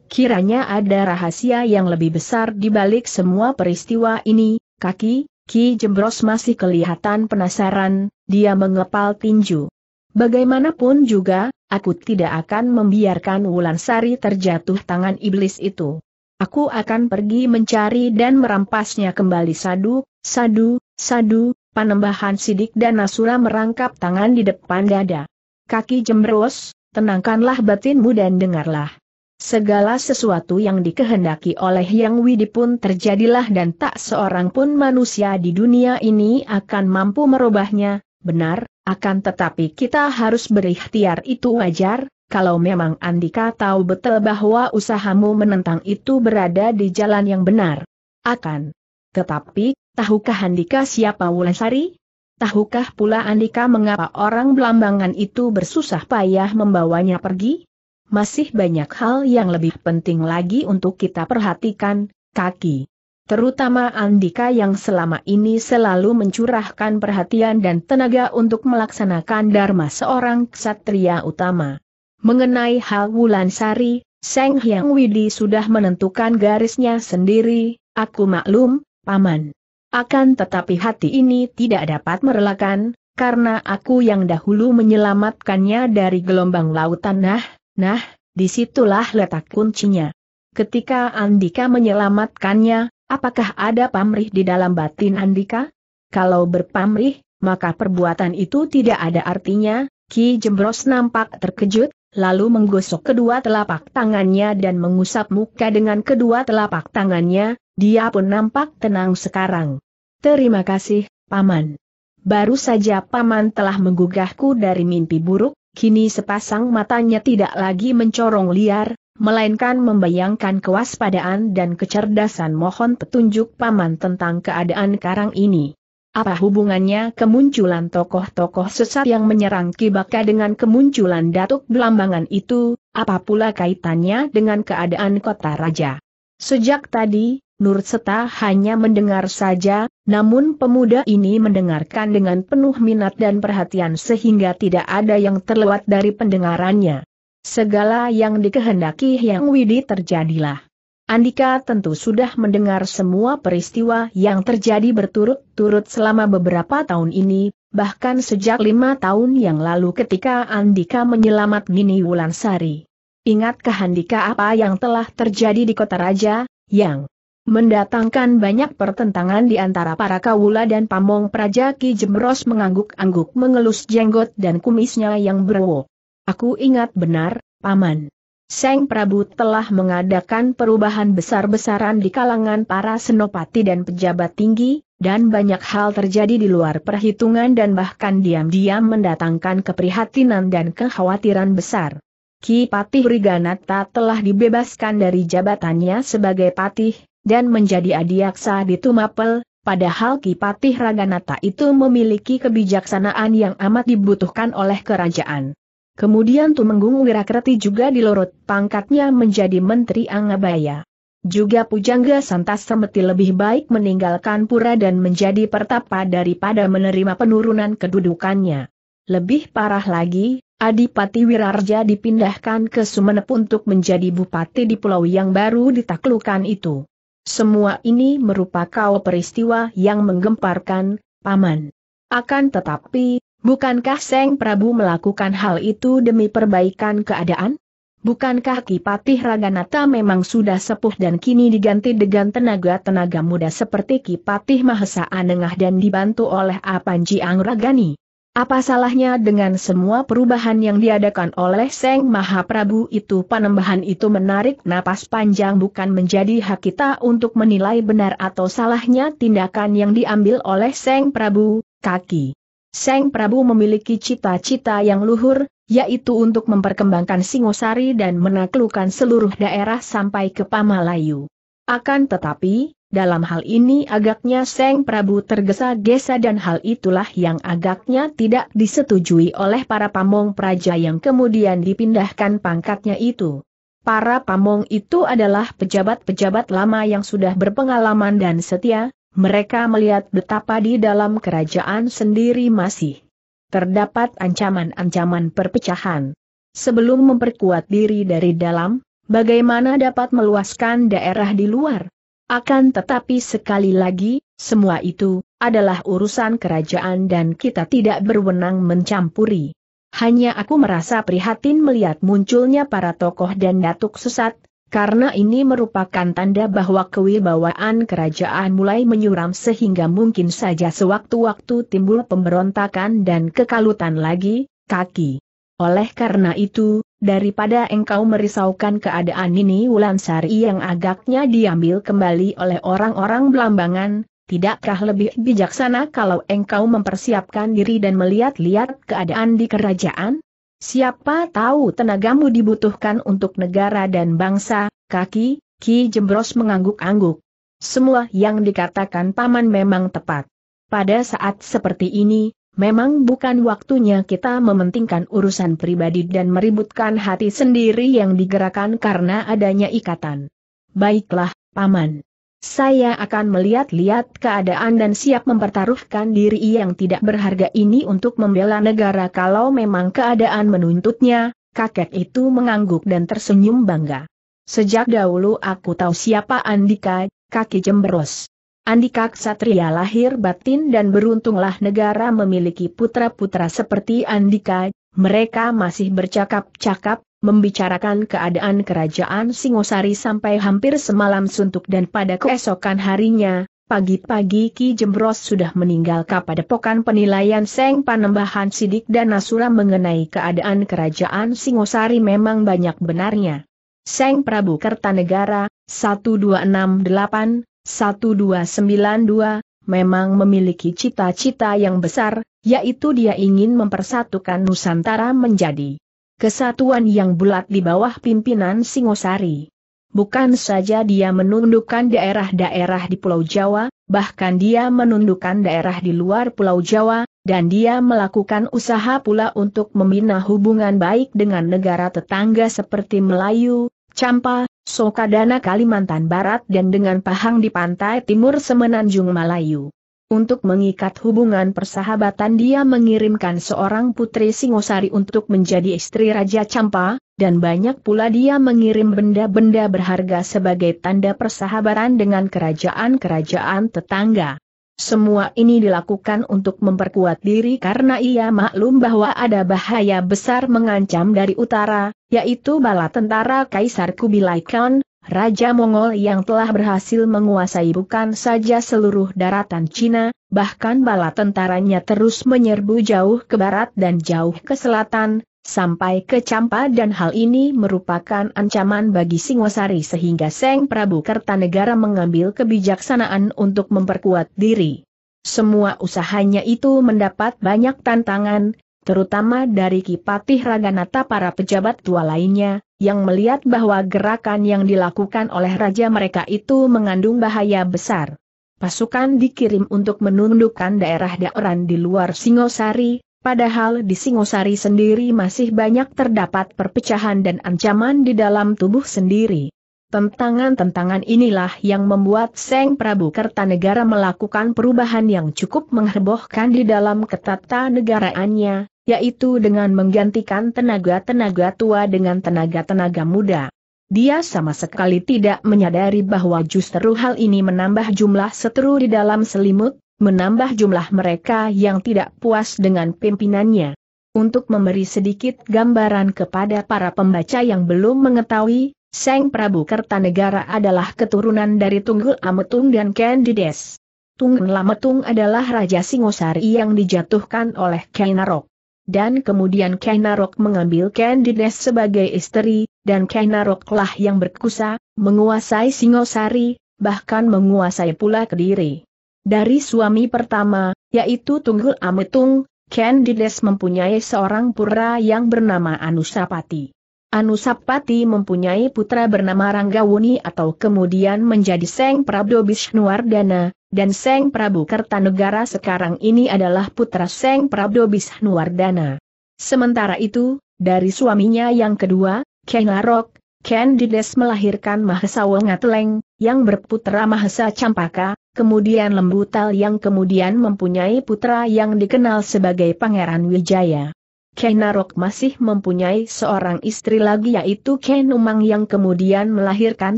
Kiranya ada rahasia yang lebih besar di balik semua peristiwa ini, kaki, Ki Jembros masih kelihatan penasaran, dia mengepal tinju. Bagaimanapun juga, aku tidak akan membiarkan Wulan Sari terjatuh tangan iblis itu. Aku akan pergi mencari dan merampasnya kembali sadu, sadu, sadu, panembahan sidik dan Asura merangkap tangan di depan dada. Kaki jembros, tenangkanlah batinmu dan dengarlah. Segala sesuatu yang dikehendaki oleh Yang Widi pun terjadilah dan tak seorang pun manusia di dunia ini akan mampu merubahnya, benar, akan tetapi kita harus berikhtiar itu wajar, kalau memang Andika tahu betul bahwa usahamu menentang itu berada di jalan yang benar. Akan. Tetapi, tahukah Andika siapa Wulansari? Tahukah pula Andika mengapa orang belambangan itu bersusah payah membawanya pergi? Masih banyak hal yang lebih penting lagi untuk kita perhatikan, kaki terutama Andika yang selama ini selalu mencurahkan perhatian dan tenaga untuk melaksanakan dharma seorang ksatria utama. Mengenai hal Wulan Sari, Seng Hyang Widi sudah menentukan garisnya sendiri, aku maklum, Paman. Akan tetapi hati ini tidak dapat merelakan, karena aku yang dahulu menyelamatkannya dari gelombang lautan nah, nah, disitulah letak kuncinya. Ketika Andika menyelamatkannya, apakah ada pamrih di dalam batin Andika? Kalau berpamrih, maka perbuatan itu tidak ada artinya, Ki Jembros nampak terkejut, lalu menggosok kedua telapak tangannya dan mengusap muka dengan kedua telapak tangannya, dia pun nampak tenang sekarang. Terima kasih, Paman. Baru saja Paman telah menggugahku dari mimpi buruk, kini sepasang matanya tidak lagi mencorong liar, melainkan membayangkan kewaspadaan dan kecerdasan mohon petunjuk Paman tentang keadaan karang ini. Apa hubungannya kemunculan tokoh-tokoh sesat yang menyerang Kibaka dengan kemunculan Datuk Belambangan itu, apa pula kaitannya dengan keadaan kota raja? Sejak tadi, Nur Seta hanya mendengar saja, namun pemuda ini mendengarkan dengan penuh minat dan perhatian sehingga tidak ada yang terlewat dari pendengarannya. Segala yang dikehendaki Yang Widi terjadilah. Andika tentu sudah mendengar semua peristiwa yang terjadi berturut-turut selama beberapa tahun ini, bahkan sejak lima tahun yang lalu ketika Andika menyelamat Gini Wulansari. Ingatkah Andika apa yang telah terjadi di kota raja, yang mendatangkan banyak pertentangan di antara para kawula dan pamong praja Ki Jemros mengangguk-angguk mengelus jenggot dan kumisnya yang berwo. Aku ingat benar, Paman. Seng Prabu telah mengadakan perubahan besar-besaran di kalangan para senopati dan pejabat tinggi, dan banyak hal terjadi di luar perhitungan dan bahkan diam-diam mendatangkan keprihatinan dan kekhawatiran besar. Ki Patih Riganata telah dibebaskan dari jabatannya sebagai patih, dan menjadi adiaksa di Tumapel, padahal Ki Patih Raganata itu memiliki kebijaksanaan yang amat dibutuhkan oleh kerajaan. Kemudian Tumenggung Wirakreti juga dilorot pangkatnya menjadi Menteri Angabaya. Juga Pujangga Santas Semeti lebih baik meninggalkan pura dan menjadi pertapa daripada menerima penurunan kedudukannya. Lebih parah lagi, Adipati Wirarja dipindahkan ke Sumenep untuk menjadi bupati di pulau yang baru ditaklukan itu. Semua ini merupakan peristiwa yang menggemparkan, Paman. Akan tetapi, Bukankah Seng Prabu melakukan hal itu demi perbaikan keadaan? Bukankah Kipatih Raganata memang sudah sepuh dan kini diganti dengan tenaga-tenaga muda seperti Kipatih Mahesa Anengah dan dibantu oleh Apanji Angragani? Apa salahnya dengan semua perubahan yang diadakan oleh Seng Mahaprabu itu panembahan itu menarik napas panjang bukan menjadi hak kita untuk menilai benar atau salahnya tindakan yang diambil oleh Seng Prabu, kaki. Seng Prabu memiliki cita-cita yang luhur, yaitu untuk memperkembangkan Singosari dan menaklukkan seluruh daerah sampai ke Pamalayu. Akan tetapi, dalam hal ini agaknya Seng Prabu tergesa-gesa dan hal itulah yang agaknya tidak disetujui oleh para pamong praja yang kemudian dipindahkan pangkatnya itu. Para pamong itu adalah pejabat-pejabat lama yang sudah berpengalaman dan setia, mereka melihat betapa di dalam kerajaan sendiri masih terdapat ancaman-ancaman perpecahan. Sebelum memperkuat diri dari dalam, bagaimana dapat meluaskan daerah di luar? Akan tetapi sekali lagi, semua itu adalah urusan kerajaan dan kita tidak berwenang mencampuri. Hanya aku merasa prihatin melihat munculnya para tokoh dan datuk sesat, karena ini merupakan tanda bahwa kewibawaan kerajaan mulai menyuram sehingga mungkin saja sewaktu-waktu timbul pemberontakan dan kekalutan lagi, kaki. Oleh karena itu, daripada engkau merisaukan keadaan ini Sari yang agaknya diambil kembali oleh orang-orang belambangan, Tidakkah lebih bijaksana kalau engkau mempersiapkan diri dan melihat-lihat keadaan di kerajaan? Siapa tahu tenagamu dibutuhkan untuk negara dan bangsa, kaki, Ki Jembros mengangguk-angguk. Semua yang dikatakan Paman memang tepat. Pada saat seperti ini, memang bukan waktunya kita mementingkan urusan pribadi dan meributkan hati sendiri yang digerakkan karena adanya ikatan. Baiklah, Paman. Saya akan melihat-lihat keadaan dan siap mempertaruhkan diri yang tidak berharga ini untuk membela negara kalau memang keadaan menuntutnya, kakek itu mengangguk dan tersenyum bangga. Sejak dahulu aku tahu siapa Andika, kaki jemberos. Andika Ksatria lahir batin dan beruntunglah negara memiliki putra-putra seperti Andika, mereka masih bercakap-cakap, membicarakan keadaan kerajaan Singosari sampai hampir semalam suntuk dan pada keesokan harinya, pagi-pagi Ki Jembros sudah meninggal pokan penilaian Seng Panembahan Sidik dan Nasura mengenai keadaan kerajaan Singosari memang banyak benarnya. Seng Prabu Kertanegara, 1268, 1292, memang memiliki cita-cita yang besar, yaitu dia ingin mempersatukan Nusantara menjadi kesatuan yang bulat di bawah pimpinan Singosari. Bukan saja dia menundukkan daerah-daerah di Pulau Jawa, bahkan dia menundukkan daerah di luar Pulau Jawa, dan dia melakukan usaha pula untuk membina hubungan baik dengan negara tetangga seperti Melayu, Campa, Sokadana Kalimantan Barat dan dengan Pahang di pantai timur Semenanjung Melayu. Untuk mengikat hubungan persahabatan dia mengirimkan seorang putri Singosari untuk menjadi istri Raja Campa, dan banyak pula dia mengirim benda-benda berharga sebagai tanda persahabatan dengan kerajaan-kerajaan tetangga. Semua ini dilakukan untuk memperkuat diri karena ia maklum bahwa ada bahaya besar mengancam dari utara, yaitu bala tentara Kaisar Kubilai Khan, Raja Mongol yang telah berhasil menguasai bukan saja seluruh daratan Cina, bahkan bala tentaranya terus menyerbu jauh ke barat dan jauh ke selatan, sampai ke Campa dan hal ini merupakan ancaman bagi Singosari sehingga Seng Prabu Kertanegara mengambil kebijaksanaan untuk memperkuat diri. Semua usahanya itu mendapat banyak tantangan, terutama dari Kipatih Raganata para pejabat tua lainnya, yang melihat bahwa gerakan yang dilakukan oleh raja mereka itu mengandung bahaya besar. Pasukan dikirim untuk menundukkan daerah-daerah di luar Singosari, padahal di Singosari sendiri masih banyak terdapat perpecahan dan ancaman di dalam tubuh sendiri. Tentangan-tentangan inilah yang membuat Seng Prabu Kertanegara melakukan perubahan yang cukup mengherbohkan di dalam ketata negaraannya, yaitu dengan menggantikan tenaga-tenaga tua dengan tenaga-tenaga muda. Dia sama sekali tidak menyadari bahwa justru hal ini menambah jumlah seteru di dalam selimut, menambah jumlah mereka yang tidak puas dengan pimpinannya. Untuk memberi sedikit gambaran kepada para pembaca yang belum mengetahui, Seng Prabu Kertanegara adalah keturunan dari Tunggul Ametung dan Candides. Tunggul Ametung adalah Raja Singosari yang dijatuhkan oleh Kainarok dan kemudian Kainarok mengambil Candides sebagai istri, dan Kainaroklah yang berkusa, menguasai Singosari, bahkan menguasai pula Kediri. Dari suami pertama, yaitu Tunggul Ametung, Candides mempunyai seorang pura yang bernama Anusapati. Anusapati mempunyai putra bernama Ranggawuni atau kemudian menjadi Seng Prabdo Bishnuardana, dan Seng Prabu Kertanegara sekarang ini adalah putra Seng Prabu Bisnuwardana. Sementara itu, dari suaminya yang kedua, Ken Larok, Dides melahirkan Mahesa Wengatleng, yang berputra Mahesa Campaka, kemudian Lembutal yang kemudian mempunyai putra yang dikenal sebagai Pangeran Wijaya. Kenarok masih mempunyai seorang istri lagi yaitu Ken Umang yang kemudian melahirkan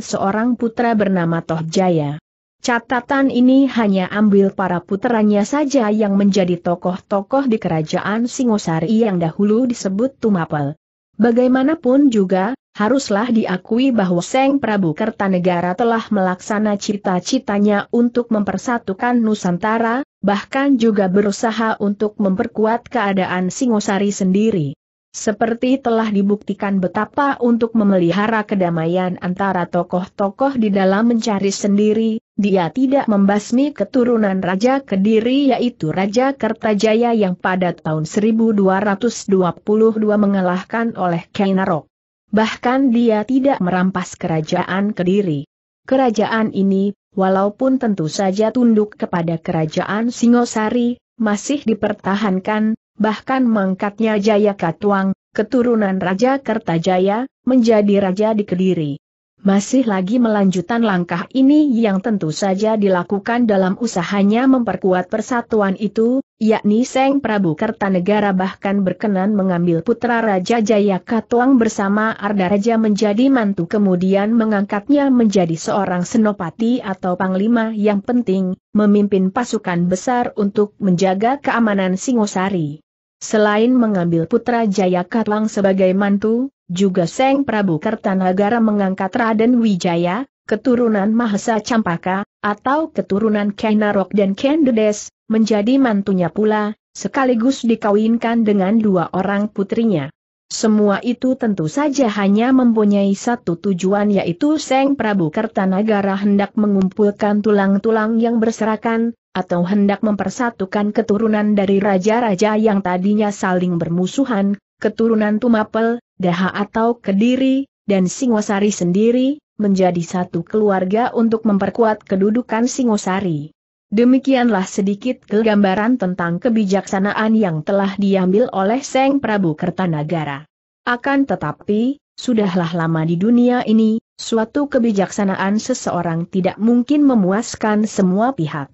seorang putra bernama Tohjaya. Catatan ini hanya ambil para puteranya saja yang menjadi tokoh-tokoh di kerajaan Singosari yang dahulu disebut Tumapel. Bagaimanapun juga, haruslah diakui bahwa Seng Prabu Kertanegara telah melaksana cita-citanya untuk mempersatukan Nusantara, bahkan juga berusaha untuk memperkuat keadaan Singosari sendiri. Seperti telah dibuktikan betapa untuk memelihara kedamaian antara tokoh-tokoh di dalam mencari sendiri, dia tidak membasmi keturunan Raja Kediri yaitu Raja Kertajaya yang pada tahun 1222 mengalahkan oleh Kainarok. Bahkan dia tidak merampas kerajaan Kediri. Kerajaan ini, walaupun tentu saja tunduk kepada kerajaan Singosari, masih dipertahankan, bahkan mangkatnya Jaya Katuang, keturunan Raja Kertajaya, menjadi raja di Kediri. Masih lagi melanjutkan langkah ini yang tentu saja dilakukan dalam usahanya memperkuat persatuan itu, yakni Seng Prabu Kertanegara bahkan berkenan mengambil putra Raja Jaya Katuang bersama Arda Raja menjadi mantu kemudian mengangkatnya menjadi seorang senopati atau panglima yang penting, memimpin pasukan besar untuk menjaga keamanan Singosari. Selain mengambil putra Jaya Katuang sebagai mantu, juga Seng Prabu Kertanagara mengangkat Raden Wijaya, keturunan Mahesa Campaka, atau keturunan Kainarok dan Kendedes, menjadi mantunya pula, sekaligus dikawinkan dengan dua orang putrinya. Semua itu tentu saja hanya mempunyai satu tujuan yaitu Seng Prabu Kertanagara hendak mengumpulkan tulang-tulang yang berserakan, atau hendak mempersatukan keturunan dari raja-raja yang tadinya saling bermusuhan, keturunan Tumapel, Daha atau Kediri, dan Singosari sendiri, menjadi satu keluarga untuk memperkuat kedudukan Singosari. Demikianlah sedikit kegambaran tentang kebijaksanaan yang telah diambil oleh Seng Prabu Kertanagara. Akan tetapi, sudahlah lama di dunia ini, suatu kebijaksanaan seseorang tidak mungkin memuaskan semua pihak.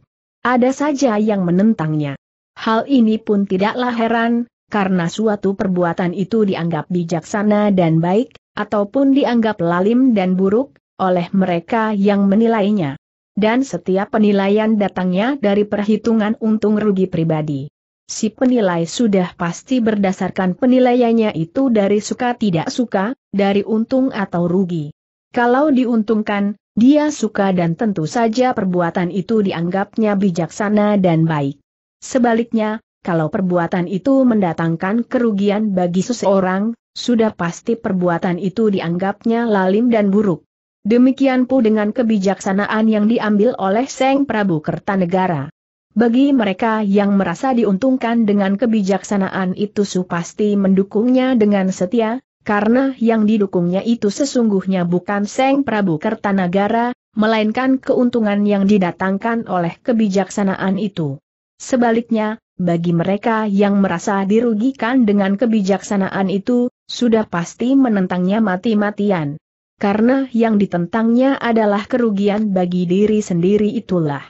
Ada saja yang menentangnya. Hal ini pun tidaklah heran, karena suatu perbuatan itu dianggap bijaksana dan baik, ataupun dianggap lalim dan buruk, oleh mereka yang menilainya. Dan setiap penilaian datangnya dari perhitungan untung rugi pribadi. Si penilai sudah pasti berdasarkan penilaiannya itu dari suka tidak suka, dari untung atau rugi. Kalau diuntungkan, dia suka dan tentu saja perbuatan itu dianggapnya bijaksana dan baik. Sebaliknya, kalau perbuatan itu mendatangkan kerugian bagi seseorang, sudah pasti perbuatan itu dianggapnya lalim dan buruk. Demikian pula dengan kebijaksanaan yang diambil oleh Seng Prabu Kertanegara. Bagi mereka yang merasa diuntungkan dengan kebijaksanaan itu Su pasti mendukungnya dengan setia, karena yang didukungnya itu sesungguhnya bukan Seng Prabu Kertanegara, melainkan keuntungan yang didatangkan oleh kebijaksanaan itu. Sebaliknya, bagi mereka yang merasa dirugikan dengan kebijaksanaan itu, sudah pasti menentangnya mati-matian. Karena yang ditentangnya adalah kerugian bagi diri sendiri itulah.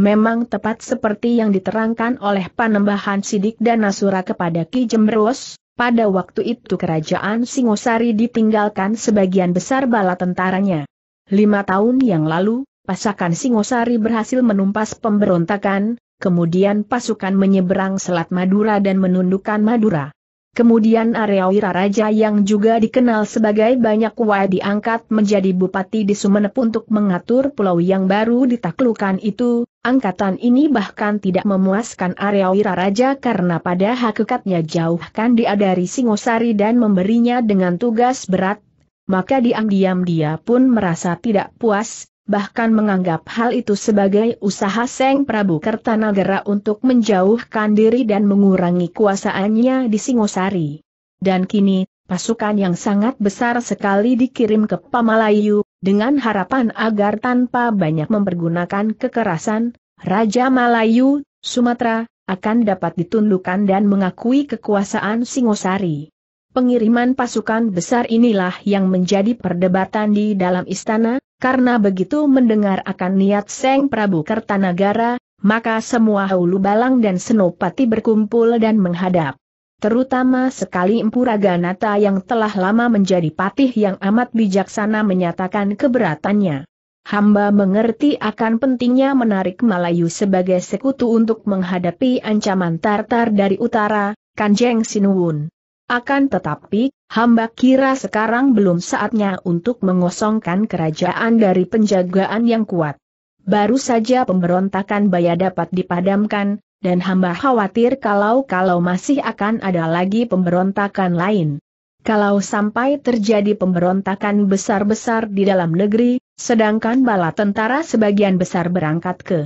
Memang tepat seperti yang diterangkan oleh panembahan Sidik dan Nasura kepada Ki Jemberos, pada waktu itu kerajaan Singosari ditinggalkan sebagian besar bala tentaranya. Lima tahun yang lalu, Pasakan Singosari berhasil menumpas pemberontakan, kemudian pasukan menyeberang Selat Madura dan menundukkan Madura. Kemudian area Wiraraja yang juga dikenal sebagai banyak kuai diangkat menjadi bupati di Sumeneb untuk mengatur pulau yang baru ditaklukan itu, angkatan ini bahkan tidak memuaskan area Wiraraja karena pada hakikatnya jauhkan dia dari Singosari dan memberinya dengan tugas berat, maka diam-diam dia pun merasa tidak puas, bahkan menganggap hal itu sebagai usaha Seng Prabu Kertanagara untuk menjauhkan diri dan mengurangi kuasaannya di Singosari. Dan kini, pasukan yang sangat besar sekali dikirim ke Pamalayu, dengan harapan agar tanpa banyak mempergunakan kekerasan, Raja Malayu, Sumatera, akan dapat ditundukkan dan mengakui kekuasaan Singosari. Pengiriman pasukan besar inilah yang menjadi perdebatan di dalam istana, karena begitu mendengar akan niat Seng Prabu Kertanagara, maka semua Hulu Balang dan Senopati berkumpul dan menghadap. Terutama sekali Empu Raganata yang telah lama menjadi patih yang amat bijaksana menyatakan keberatannya. Hamba mengerti akan pentingnya menarik Malayu sebagai sekutu untuk menghadapi ancaman Tartar dari utara, Kanjeng Sinuwun. Akan tetapi, hamba kira sekarang belum saatnya untuk mengosongkan kerajaan dari penjagaan yang kuat. Baru saja pemberontakan baya dapat dipadamkan, dan hamba khawatir kalau-kalau masih akan ada lagi pemberontakan lain. Kalau sampai terjadi pemberontakan besar-besar di dalam negeri, sedangkan bala tentara sebagian besar berangkat ke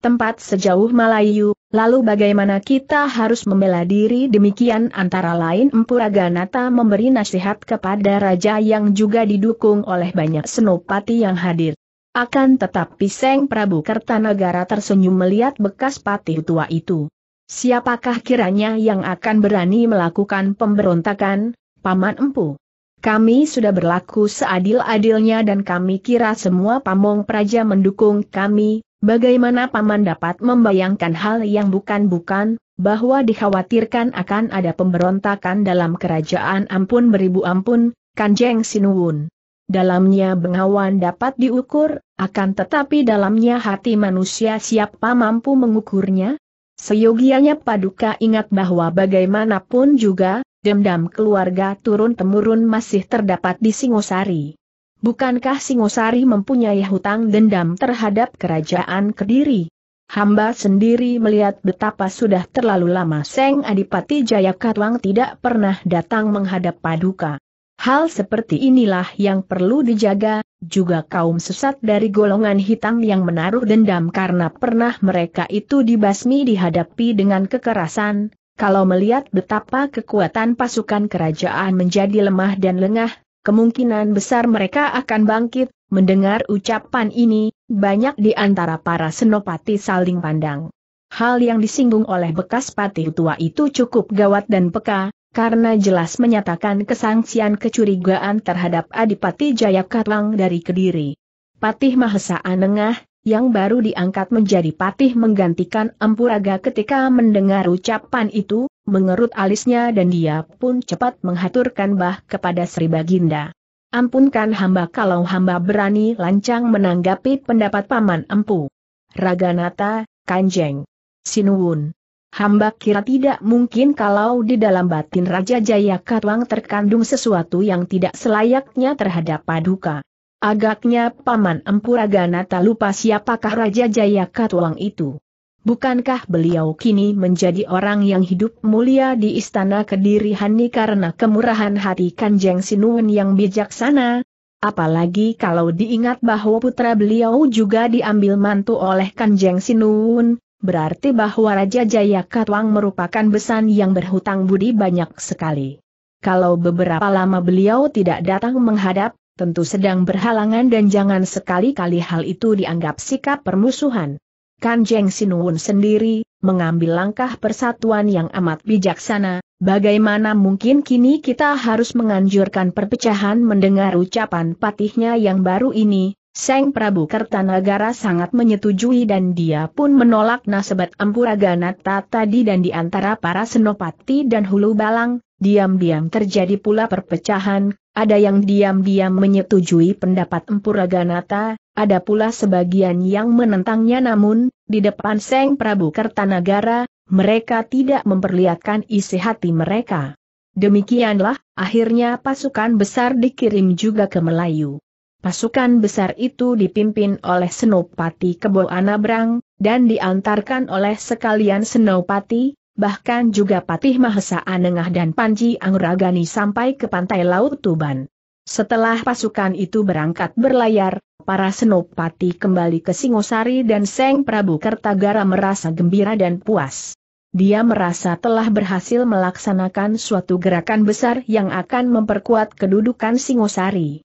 tempat sejauh Malayu, lalu bagaimana kita harus membela diri demikian antara lain Empu Raganata memberi nasihat kepada Raja yang juga didukung oleh banyak senopati yang hadir. Akan tetapi Seng Prabu Kertanegara tersenyum melihat bekas patih tua itu. Siapakah kiranya yang akan berani melakukan pemberontakan, Paman Empu? Kami sudah berlaku seadil-adilnya dan kami kira semua pamong praja mendukung kami, Bagaimana Paman dapat membayangkan hal yang bukan-bukan, bahwa dikhawatirkan akan ada pemberontakan dalam kerajaan ampun beribu ampun, Kanjeng Sinuwun. Dalamnya bengawan dapat diukur, akan tetapi dalamnya hati manusia siapa mampu mengukurnya? Seyogianya Paduka ingat bahwa bagaimanapun juga, dendam keluarga turun-temurun masih terdapat di Singosari. Bukankah Singosari mempunyai hutang dendam terhadap kerajaan Kediri? Hamba sendiri melihat betapa sudah terlalu lama Seng Adipati Jayakatwang tidak pernah datang menghadap Paduka. Hal seperti inilah yang perlu dijaga, juga kaum sesat dari golongan hitam yang menaruh dendam karena pernah mereka itu dibasmi dihadapi dengan kekerasan, kalau melihat betapa kekuatan pasukan kerajaan menjadi lemah dan lengah, kemungkinan besar mereka akan bangkit, mendengar ucapan ini, banyak di antara para senopati saling pandang. Hal yang disinggung oleh bekas patih tua itu cukup gawat dan peka, karena jelas menyatakan kesangsian kecurigaan terhadap Adipati Jayakatwang dari Kediri. Patih Mahesa Anengah, yang baru diangkat menjadi patih menggantikan Ampuraga ketika mendengar ucapan itu, mengerut alisnya dan dia pun cepat menghaturkan bah kepada Sri Baginda. Ampunkan hamba kalau hamba berani lancang menanggapi pendapat Paman Empu. Raganata, Kanjeng. Sinuun, Hamba kira tidak mungkin kalau di dalam batin Raja Jaya Katwang terkandung sesuatu yang tidak selayaknya terhadap Paduka. Agaknya Paman Empu Raganata lupa siapakah Raja Jaya Katwang itu. Bukankah beliau kini menjadi orang yang hidup mulia di istana Kediri Hani karena kemurahan hati Kanjeng Sinuun yang bijaksana? Apalagi kalau diingat bahwa putra beliau juga diambil mantu oleh Kanjeng Sinuun, berarti bahwa Raja Jaya Katwang merupakan besan yang berhutang budi banyak sekali. Kalau beberapa lama beliau tidak datang menghadap, tentu sedang berhalangan dan jangan sekali-kali hal itu dianggap sikap permusuhan. Kanjeng Sinuun sendiri, mengambil langkah persatuan yang amat bijaksana, bagaimana mungkin kini kita harus menganjurkan perpecahan mendengar ucapan patihnya yang baru ini, Seng Prabu Kertanagara sangat menyetujui dan dia pun menolak nasebat Ampuraganata tadi dan di antara para senopati dan hulu balang, diam-diam terjadi pula perpecahan, ada yang diam-diam menyetujui pendapat Empu Raganata, ada pula sebagian yang menentangnya namun, di depan Seng Prabu Kertanagara, mereka tidak memperlihatkan isi hati mereka. Demikianlah, akhirnya pasukan besar dikirim juga ke Melayu. Pasukan besar itu dipimpin oleh Senopati Kebo Anabrang, dan diantarkan oleh sekalian Senopati, bahkan juga Patih Mahesa Anengah dan Panji Angragani sampai ke pantai Laut Tuban. Setelah pasukan itu berangkat berlayar, para senopati kembali ke Singosari dan Seng Prabu Kertagara merasa gembira dan puas. Dia merasa telah berhasil melaksanakan suatu gerakan besar yang akan memperkuat kedudukan Singosari.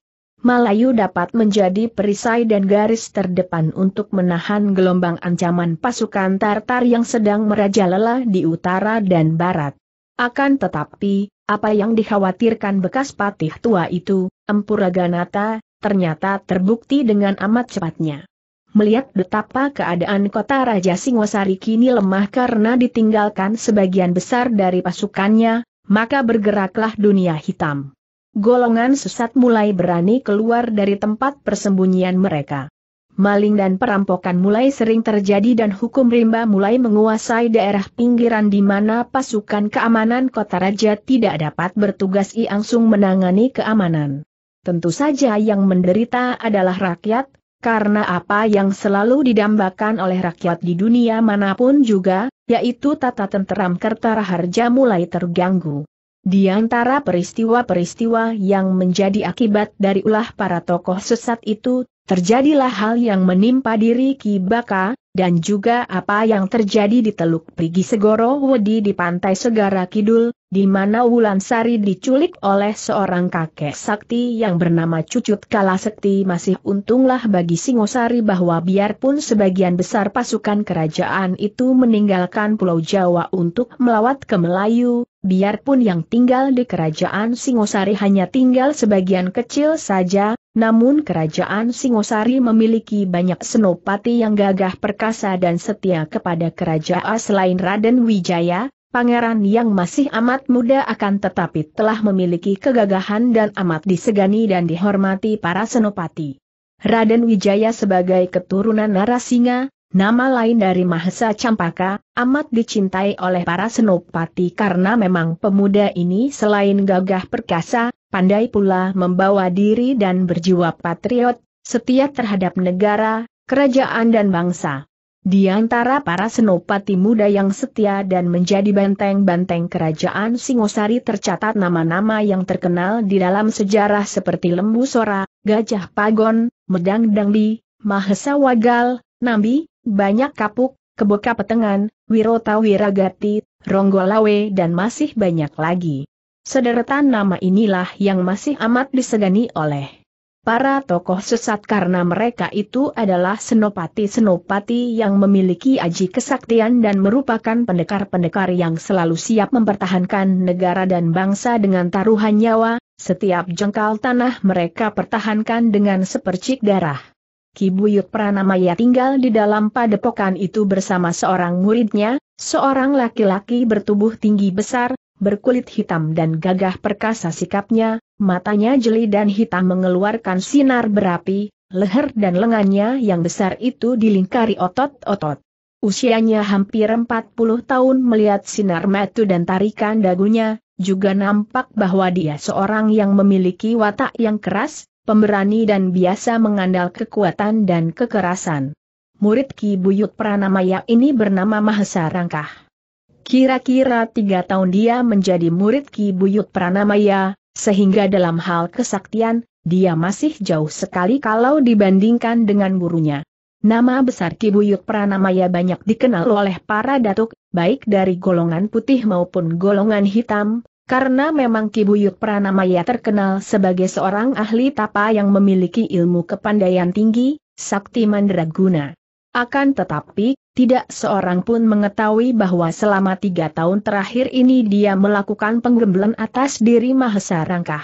Malayu dapat menjadi perisai dan garis terdepan untuk menahan gelombang ancaman pasukan Tartar yang sedang merajalela di utara dan barat. Akan tetapi, apa yang dikhawatirkan bekas patih tua itu, Empuraganata, ternyata terbukti dengan amat cepatnya. Melihat betapa keadaan kota Raja Singosari kini lemah karena ditinggalkan sebagian besar dari pasukannya, maka bergeraklah dunia hitam golongan sesat mulai berani keluar dari tempat persembunyian mereka. Maling dan perampokan mulai sering terjadi dan hukum rimba mulai menguasai daerah pinggiran di mana pasukan keamanan kota raja tidak dapat bertugas langsung menangani keamanan. Tentu saja yang menderita adalah rakyat, karena apa yang selalu didambakan oleh rakyat di dunia manapun juga, yaitu tata tenteram kertara harja mulai terganggu. Di antara peristiwa-peristiwa yang menjadi akibat dari ulah para tokoh sesat itu, terjadilah hal yang menimpa diri Ki Baka, dan juga apa yang terjadi di Teluk Prigi Segoro Wedi di Pantai Segara Kidul, di mana Wulan Sari diculik oleh seorang kakek sakti yang bernama Cucut Kala Kalasekti masih untunglah bagi Singosari bahwa biarpun sebagian besar pasukan kerajaan itu meninggalkan Pulau Jawa untuk melawat ke Melayu, biarpun yang tinggal di kerajaan Singosari hanya tinggal sebagian kecil saja, namun kerajaan Singosari memiliki banyak senopati yang gagah perkasa dan setia kepada kerajaan selain Raden Wijaya, pangeran yang masih amat muda akan tetapi telah memiliki kegagahan dan amat disegani dan dihormati para senopati. Raden Wijaya sebagai keturunan Narasinga, nama lain dari Mahesa Campaka, amat dicintai oleh para senopati karena memang pemuda ini selain gagah perkasa, pandai pula membawa diri dan berjiwa patriot, setia terhadap negara, kerajaan dan bangsa. Di antara para senopati muda yang setia dan menjadi benteng-benteng kerajaan Singosari tercatat nama-nama yang terkenal di dalam sejarah seperti Lembu Sora, Gajah Pagon, Medang Dangbi, Mahesa Wagal, Nambi, Banyak Kapuk, Keboka Petengan, Wirota Wiragati, Ronggolawe dan masih banyak lagi. Sederetan nama inilah yang masih amat disegani oleh para tokoh sesat karena mereka itu adalah senopati-senopati yang memiliki aji kesaktian dan merupakan pendekar-pendekar yang selalu siap mempertahankan negara dan bangsa dengan taruhan nyawa, setiap jengkal tanah mereka pertahankan dengan sepercik darah. Kibuyut Pranamaya tinggal di dalam padepokan itu bersama seorang muridnya, Seorang laki-laki bertubuh tinggi besar, berkulit hitam dan gagah perkasa sikapnya, matanya jeli dan hitam mengeluarkan sinar berapi, leher dan lengannya yang besar itu dilingkari otot-otot. Usianya hampir 40 tahun melihat sinar metu dan tarikan dagunya, juga nampak bahwa dia seorang yang memiliki watak yang keras, pemberani dan biasa mengandal kekuatan dan kekerasan murid Ki Buyut Pranamaya ini bernama Mahesa Rangkah. Kira-kira tiga tahun dia menjadi murid Ki Buyut Pranamaya, sehingga dalam hal kesaktian, dia masih jauh sekali kalau dibandingkan dengan gurunya. Nama besar Ki Buyut Pranamaya banyak dikenal oleh para datuk, baik dari golongan putih maupun golongan hitam, karena memang Ki Buyut Pranamaya terkenal sebagai seorang ahli tapa yang memiliki ilmu kepandaian tinggi, sakti mandraguna. Akan tetapi, tidak seorang pun mengetahui bahwa selama tiga tahun terakhir ini dia melakukan penggembelan atas diri Mahesa Rangkah.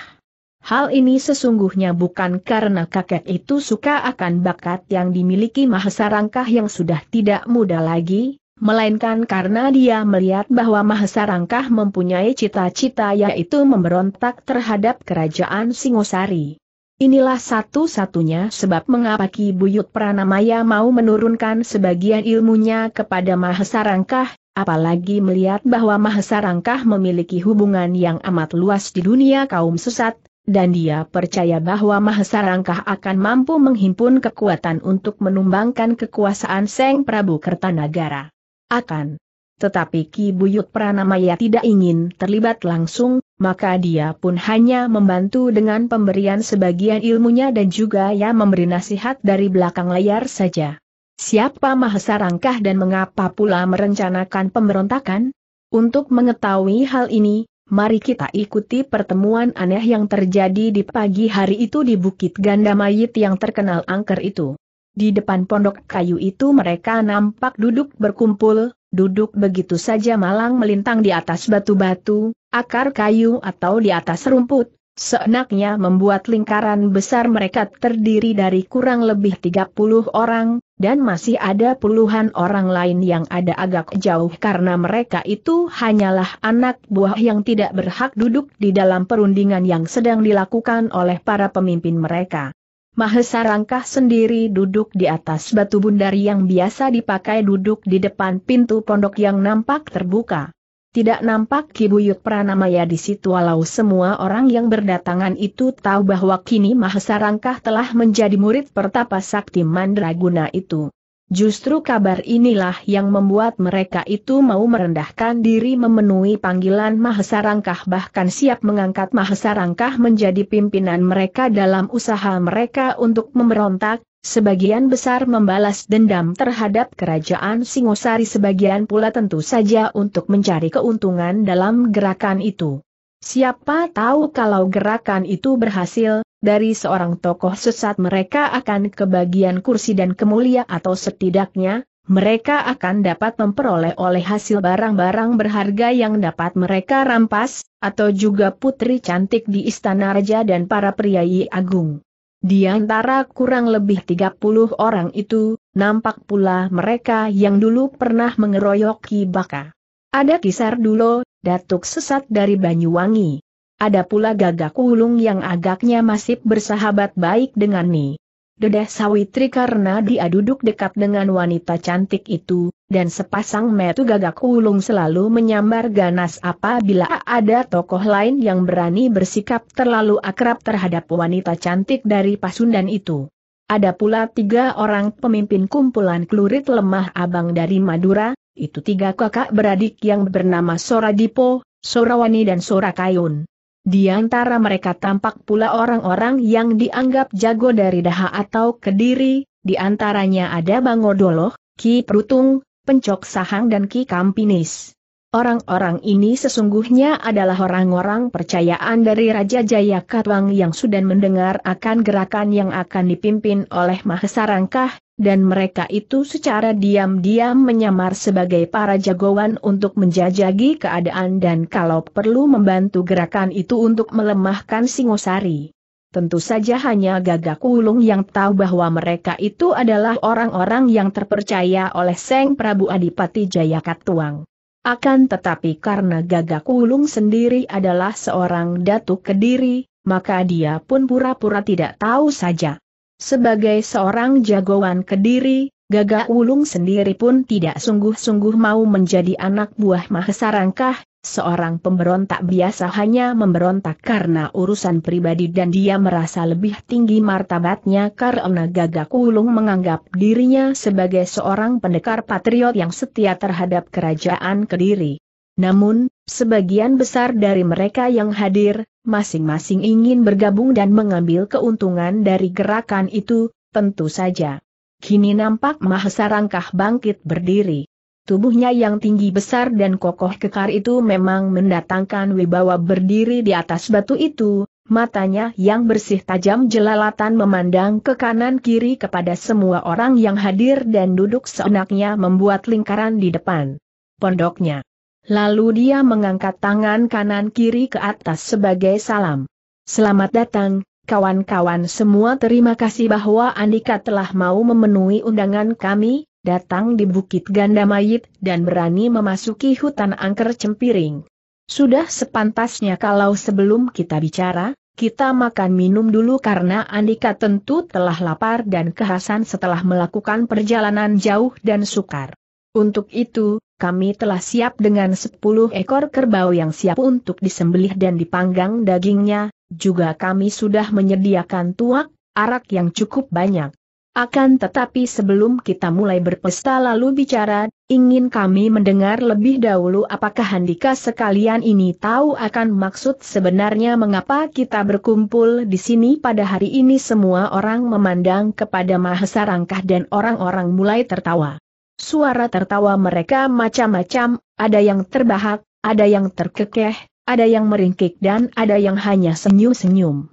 Hal ini sesungguhnya bukan karena kakek itu suka akan bakat yang dimiliki Mahesa Rangkah yang sudah tidak muda lagi, melainkan karena dia melihat bahwa Mahesa Rangkah mempunyai cita-cita yaitu memberontak terhadap kerajaan Singosari. Inilah satu-satunya sebab mengapa Ki Buyut Pranamaya mau menurunkan sebagian ilmunya kepada Mahesarangkah, apalagi melihat bahwa Mahesarangkah memiliki hubungan yang amat luas di dunia kaum sesat, dan dia percaya bahwa Mahesarangkah akan mampu menghimpun kekuatan untuk menumbangkan kekuasaan Seng Prabu Kertanagara. Akan tetapi Ki Buyut Pranamaya tidak ingin terlibat langsung, maka dia pun hanya membantu dengan pemberian sebagian ilmunya dan juga ia memberi nasihat dari belakang layar saja. Siapa Mahesa Rangkah dan mengapa pula merencanakan pemberontakan? Untuk mengetahui hal ini, mari kita ikuti pertemuan aneh yang terjadi di pagi hari itu di Bukit Gandamayit yang terkenal angker itu. Di depan pondok kayu itu mereka nampak duduk berkumpul, duduk begitu saja malang melintang di atas batu-batu, akar kayu atau di atas rumput, seenaknya membuat lingkaran besar mereka terdiri dari kurang lebih 30 orang, dan masih ada puluhan orang lain yang ada agak jauh karena mereka itu hanyalah anak buah yang tidak berhak duduk di dalam perundingan yang sedang dilakukan oleh para pemimpin mereka. Mahesa Rangkah sendiri duduk di atas batu bundar yang biasa dipakai duduk di depan pintu pondok yang nampak terbuka. Tidak nampak Kibuyut Pranamaya di situ walau semua orang yang berdatangan itu tahu bahwa kini Mahesa Rangkah telah menjadi murid pertapa sakti Mandraguna itu. Justru kabar inilah yang membuat mereka itu mau merendahkan diri memenuhi panggilan Mahesarangkah bahkan siap mengangkat Mahesarangkah menjadi pimpinan mereka dalam usaha mereka untuk memberontak, sebagian besar membalas dendam terhadap kerajaan Singosari sebagian pula tentu saja untuk mencari keuntungan dalam gerakan itu. Siapa tahu kalau gerakan itu berhasil, dari seorang tokoh sesat mereka akan kebagian kursi dan kemulia atau setidaknya, mereka akan dapat memperoleh oleh hasil barang-barang berharga yang dapat mereka rampas, atau juga putri cantik di istana raja dan para priayi agung. Di antara kurang lebih 30 orang itu, nampak pula mereka yang dulu pernah mengeroyoki Baka. Ada Kisar dulu datuk sesat dari Banyuwangi. Ada pula gagak ulung yang agaknya masih bersahabat baik dengan Ni. Dedeh Sawitri karena dia duduk dekat dengan wanita cantik itu, dan sepasang metu gagak ulung selalu menyambar ganas apabila ada tokoh lain yang berani bersikap terlalu akrab terhadap wanita cantik dari Pasundan itu. Ada pula tiga orang pemimpin kumpulan klurit lemah abang dari Madura, itu tiga kakak beradik yang bernama Soradipo, Sorawani dan Sorakayun. Di antara mereka tampak pula orang-orang yang dianggap jago dari Daha atau Kediri, di antaranya ada Bangodoloh, Ki Prutung, Pencok Sahang dan Ki Kampinis. Orang-orang ini sesungguhnya adalah orang-orang percayaan dari Raja Jayakatwang yang sudah mendengar akan gerakan yang akan dipimpin oleh Mahesarangkah, dan mereka itu secara diam-diam menyamar sebagai para jagoan untuk menjajagi keadaan dan kalau perlu membantu gerakan itu untuk melemahkan Singosari. Tentu saja hanya gagak ulung yang tahu bahwa mereka itu adalah orang-orang yang terpercaya oleh Seng Prabu Adipati Jayakatwang. Akan tetapi karena gagak ulung sendiri adalah seorang Datuk kediri, maka dia pun pura-pura tidak tahu saja. Sebagai seorang jagoan kediri, Gagak Wulung sendiri pun tidak sungguh-sungguh mau menjadi anak buah Mahesarangkah, seorang pemberontak biasa hanya memberontak karena urusan pribadi dan dia merasa lebih tinggi martabatnya karena Gagak Wulung menganggap dirinya sebagai seorang pendekar patriot yang setia terhadap kerajaan kediri. Namun, sebagian besar dari mereka yang hadir, masing-masing ingin bergabung dan mengambil keuntungan dari gerakan itu, tentu saja. Kini nampak Mahesa Rangkah bangkit berdiri. Tubuhnya yang tinggi besar dan kokoh kekar itu memang mendatangkan wibawa berdiri di atas batu itu, matanya yang bersih tajam jelalatan memandang ke kanan-kiri kepada semua orang yang hadir dan duduk seenaknya membuat lingkaran di depan pondoknya. Lalu dia mengangkat tangan kanan kiri ke atas sebagai salam. Selamat datang, kawan-kawan semua terima kasih bahwa Andika telah mau memenuhi undangan kami, datang di Bukit Ganda Mayit dan berani memasuki hutan angker cempiring. Sudah sepantasnya kalau sebelum kita bicara, kita makan minum dulu karena Andika tentu telah lapar dan kehasan setelah melakukan perjalanan jauh dan sukar. Untuk itu, kami telah siap dengan sepuluh ekor kerbau yang siap untuk disembelih dan dipanggang dagingnya, juga kami sudah menyediakan tuak, arak yang cukup banyak. Akan tetapi sebelum kita mulai berpesta lalu bicara, ingin kami mendengar lebih dahulu apakah Handika sekalian ini tahu akan maksud sebenarnya mengapa kita berkumpul di sini pada hari ini semua orang memandang kepada Mahesa Rangkah dan orang-orang mulai tertawa. Suara tertawa mereka macam-macam, ada yang terbahak, ada yang terkekeh, ada yang meringkik dan ada yang hanya senyum-senyum.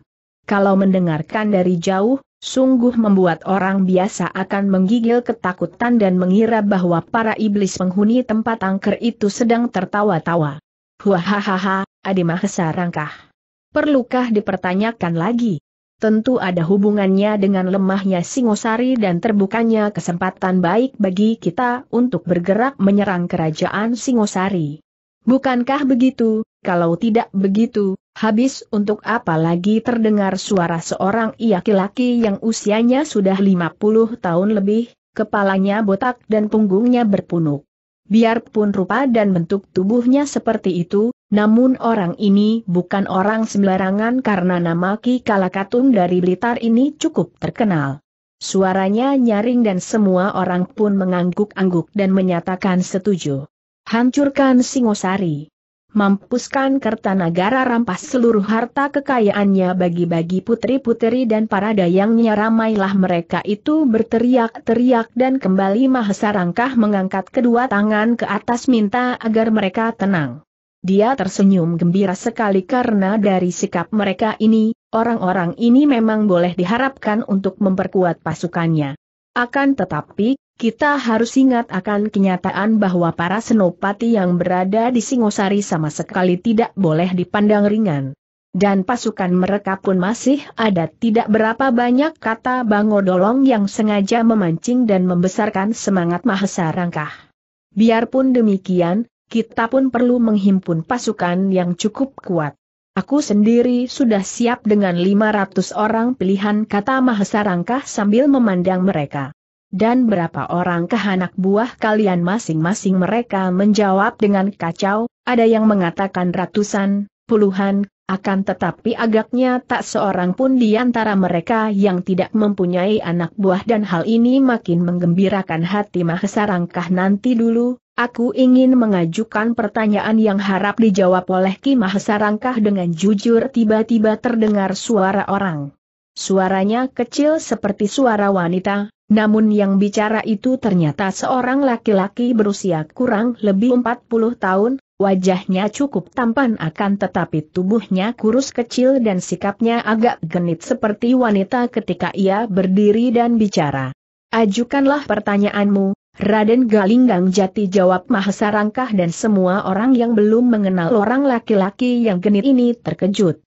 Kalau mendengarkan dari jauh, sungguh membuat orang biasa akan menggigil ketakutan dan mengira bahwa para iblis penghuni tempat angker itu sedang tertawa-tawa. Huahahaha, Adi Mahesa rangkah. Perlukah dipertanyakan lagi? tentu ada hubungannya dengan lemahnya Singosari dan terbukanya kesempatan baik bagi kita untuk bergerak menyerang kerajaan Singosari. Bukankah begitu? Kalau tidak begitu, habis untuk apa lagi terdengar suara seorang laki-laki yang usianya sudah 50 tahun lebih, kepalanya botak dan punggungnya berpunuk. Biarpun rupa dan bentuk tubuhnya seperti itu, namun orang ini bukan orang sembarangan karena nama Ki Kalakatung dari Blitar ini cukup terkenal. Suaranya nyaring dan semua orang pun mengangguk-angguk dan menyatakan setuju. Hancurkan Singosari. Mampuskan Kertanagara rampas seluruh harta kekayaannya bagi-bagi putri-putri dan para dayangnya ramailah mereka itu berteriak-teriak dan kembali Mahesarangkah mengangkat kedua tangan ke atas minta agar mereka tenang. Dia tersenyum gembira sekali karena dari sikap mereka ini, orang-orang ini memang boleh diharapkan untuk memperkuat pasukannya. Akan tetapi, kita harus ingat akan kenyataan bahwa para senopati yang berada di Singosari sama sekali tidak boleh dipandang ringan. Dan pasukan mereka pun masih ada tidak berapa banyak kata Bangodolong yang sengaja memancing dan membesarkan semangat Mahesa Rangkah. Biarpun demikian, kita pun perlu menghimpun pasukan yang cukup kuat. Aku sendiri sudah siap dengan 500 orang pilihan kata Mahesa Rangkah sambil memandang mereka. Dan berapa orang anak buah kalian masing-masing mereka menjawab dengan kacau, ada yang mengatakan ratusan, puluhan, akan tetapi agaknya tak seorang pun di antara mereka yang tidak mempunyai anak buah dan hal ini makin menggembirakan hati Mahesa Rangkah nanti dulu, Aku ingin mengajukan pertanyaan yang harap dijawab oleh Ki Mahesa dengan jujur tiba-tiba terdengar suara orang. Suaranya kecil seperti suara wanita, namun yang bicara itu ternyata seorang laki-laki berusia kurang lebih 40 tahun, wajahnya cukup tampan akan tetapi tubuhnya kurus kecil dan sikapnya agak genit seperti wanita ketika ia berdiri dan bicara. Ajukanlah pertanyaanmu, Raden Galinggang Jati jawab Mahesa Rangkah dan semua orang yang belum mengenal orang laki-laki yang genit ini terkejut.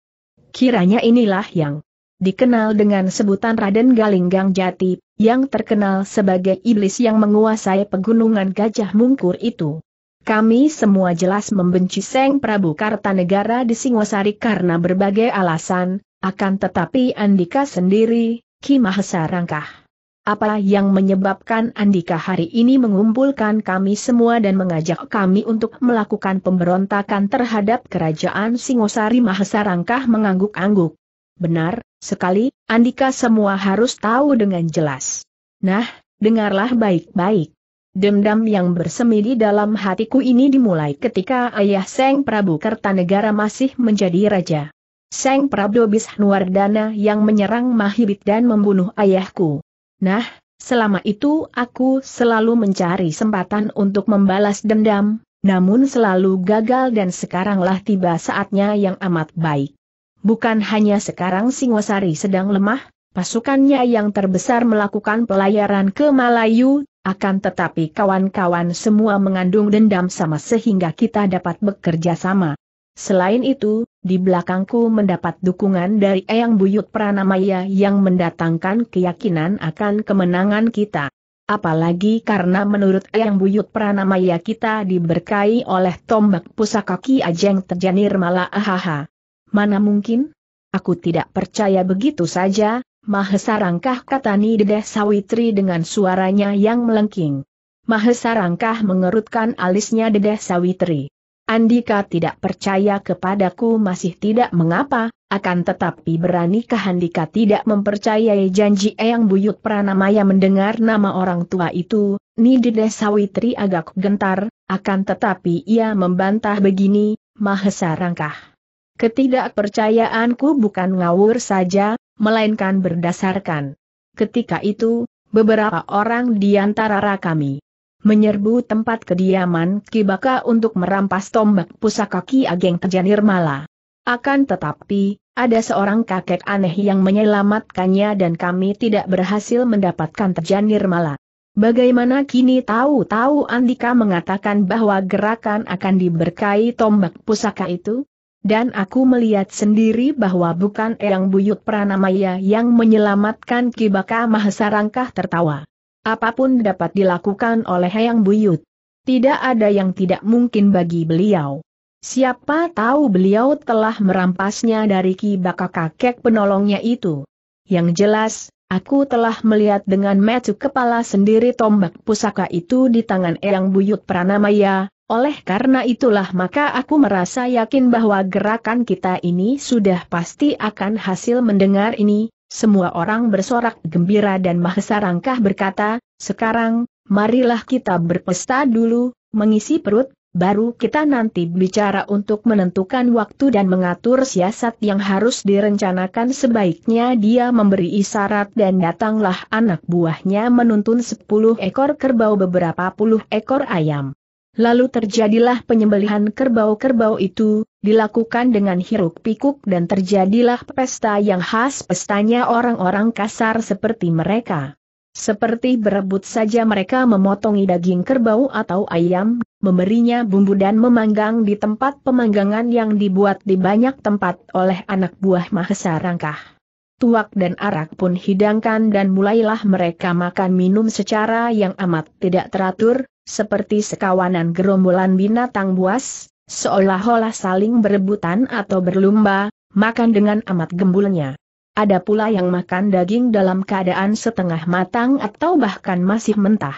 Kiranya inilah yang dikenal dengan sebutan Raden Galinggang Jati, yang terkenal sebagai iblis yang menguasai pegunungan Gajah Mungkur itu. Kami semua jelas membenci Seng Prabu Kartanegara di Singosari karena berbagai alasan, akan tetapi Andika sendiri, Ki Mahesa Rangkah apa yang menyebabkan Andika hari ini mengumpulkan kami semua dan mengajak kami untuk melakukan pemberontakan terhadap kerajaan Singosari Mahasarangkah mengangguk-angguk. Benar, sekali, Andika semua harus tahu dengan jelas. Nah, dengarlah baik-baik. Dendam yang bersemi di dalam hatiku ini dimulai ketika ayah Seng Prabu Kertanegara masih menjadi raja. Seng Prabu Bisnuwardana yang menyerang Mahibit dan membunuh ayahku. Nah, selama itu aku selalu mencari kesempatan untuk membalas dendam, namun selalu gagal dan sekaranglah tiba saatnya yang amat baik. Bukan hanya sekarang Singosari sedang lemah, pasukannya yang terbesar melakukan pelayaran ke Malayu, akan tetapi kawan-kawan semua mengandung dendam sama sehingga kita dapat bekerja sama. Selain itu, di belakangku mendapat dukungan dari Eyang Buyut Pranamaya yang mendatangkan keyakinan akan kemenangan kita. Apalagi karena menurut Eyang Buyut Pranamaya kita diberkahi oleh tombak pusaka Ki Ajeng Terjanir Mala Ahaha. Mana mungkin? Aku tidak percaya begitu saja, Mahesa Rangkah katani Dedeh Sawitri dengan suaranya yang melengking. Mahesa Rangkah mengerutkan alisnya Dedeh Sawitri. Andika tidak percaya kepadaku masih tidak mengapa, akan tetapi beranikah Andika tidak mempercayai janji Eyang Buyut Pranamaya mendengar nama orang tua itu, Nidide Sawitri agak gentar, akan tetapi ia membantah begini, Mahesa Rangkah. Ketidakpercayaanku bukan ngawur saja, melainkan berdasarkan. Ketika itu, beberapa orang di antara kami menyerbu tempat kediaman Kibaka untuk merampas tombak pusaka Ki Ageng Tejanir Mala. Akan tetapi, ada seorang kakek aneh yang menyelamatkannya dan kami tidak berhasil mendapatkan Tejanir Mala. Bagaimana kini tahu-tahu Andika mengatakan bahwa gerakan akan diberkahi tombak pusaka itu? Dan aku melihat sendiri bahwa bukan Eyang Buyut Pranamaya yang menyelamatkan Kibaka Mahasarangkah tertawa. Apapun dapat dilakukan oleh Hayang Buyut. Tidak ada yang tidak mungkin bagi beliau. Siapa tahu beliau telah merampasnya dari Ki Baka kakek penolongnya itu. Yang jelas, aku telah melihat dengan mata kepala sendiri tombak pusaka itu di tangan Eyang Buyut Pranamaya, oleh karena itulah maka aku merasa yakin bahwa gerakan kita ini sudah pasti akan hasil mendengar ini, semua orang bersorak gembira dan Mahesa Rangkah berkata, sekarang, marilah kita berpesta dulu, mengisi perut, baru kita nanti bicara untuk menentukan waktu dan mengatur siasat yang harus direncanakan sebaiknya dia memberi isyarat dan datanglah anak buahnya menuntun sepuluh ekor kerbau beberapa puluh ekor ayam. Lalu terjadilah penyembelihan kerbau-kerbau itu, dilakukan dengan hiruk-pikuk dan terjadilah pesta yang khas pestanya orang-orang kasar seperti mereka. Seperti berebut saja mereka memotongi daging kerbau atau ayam, memberinya bumbu dan memanggang di tempat pemanggangan yang dibuat di banyak tempat oleh anak buah Mahesa Rangkah. Tuak dan arak pun hidangkan dan mulailah mereka makan minum secara yang amat tidak teratur, seperti sekawanan gerombolan binatang buas, seolah-olah saling berebutan atau berlumba, makan dengan amat gembulnya. Ada pula yang makan daging dalam keadaan setengah matang atau bahkan masih mentah.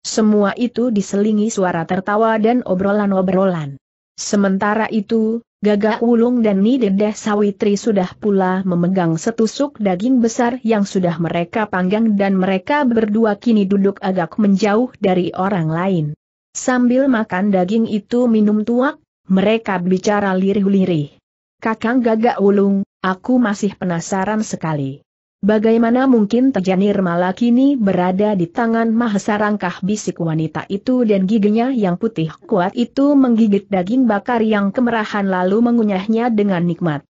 Semua itu diselingi suara tertawa dan obrolan-obrolan. Sementara itu, Gagak Wulung dan Nidedeh Sawitri sudah pula memegang setusuk daging besar yang sudah mereka panggang dan mereka berdua kini duduk agak menjauh dari orang lain. Sambil makan daging itu minum tuak, mereka bicara lirih-lirih. Kakang Gagak Wulung, aku masih penasaran sekali. Bagaimana mungkin Tejanir malah kini berada di tangan Mahesa rangkah bisik wanita itu dan giginya yang putih kuat itu menggigit daging bakar yang kemerahan lalu mengunyahnya dengan nikmat.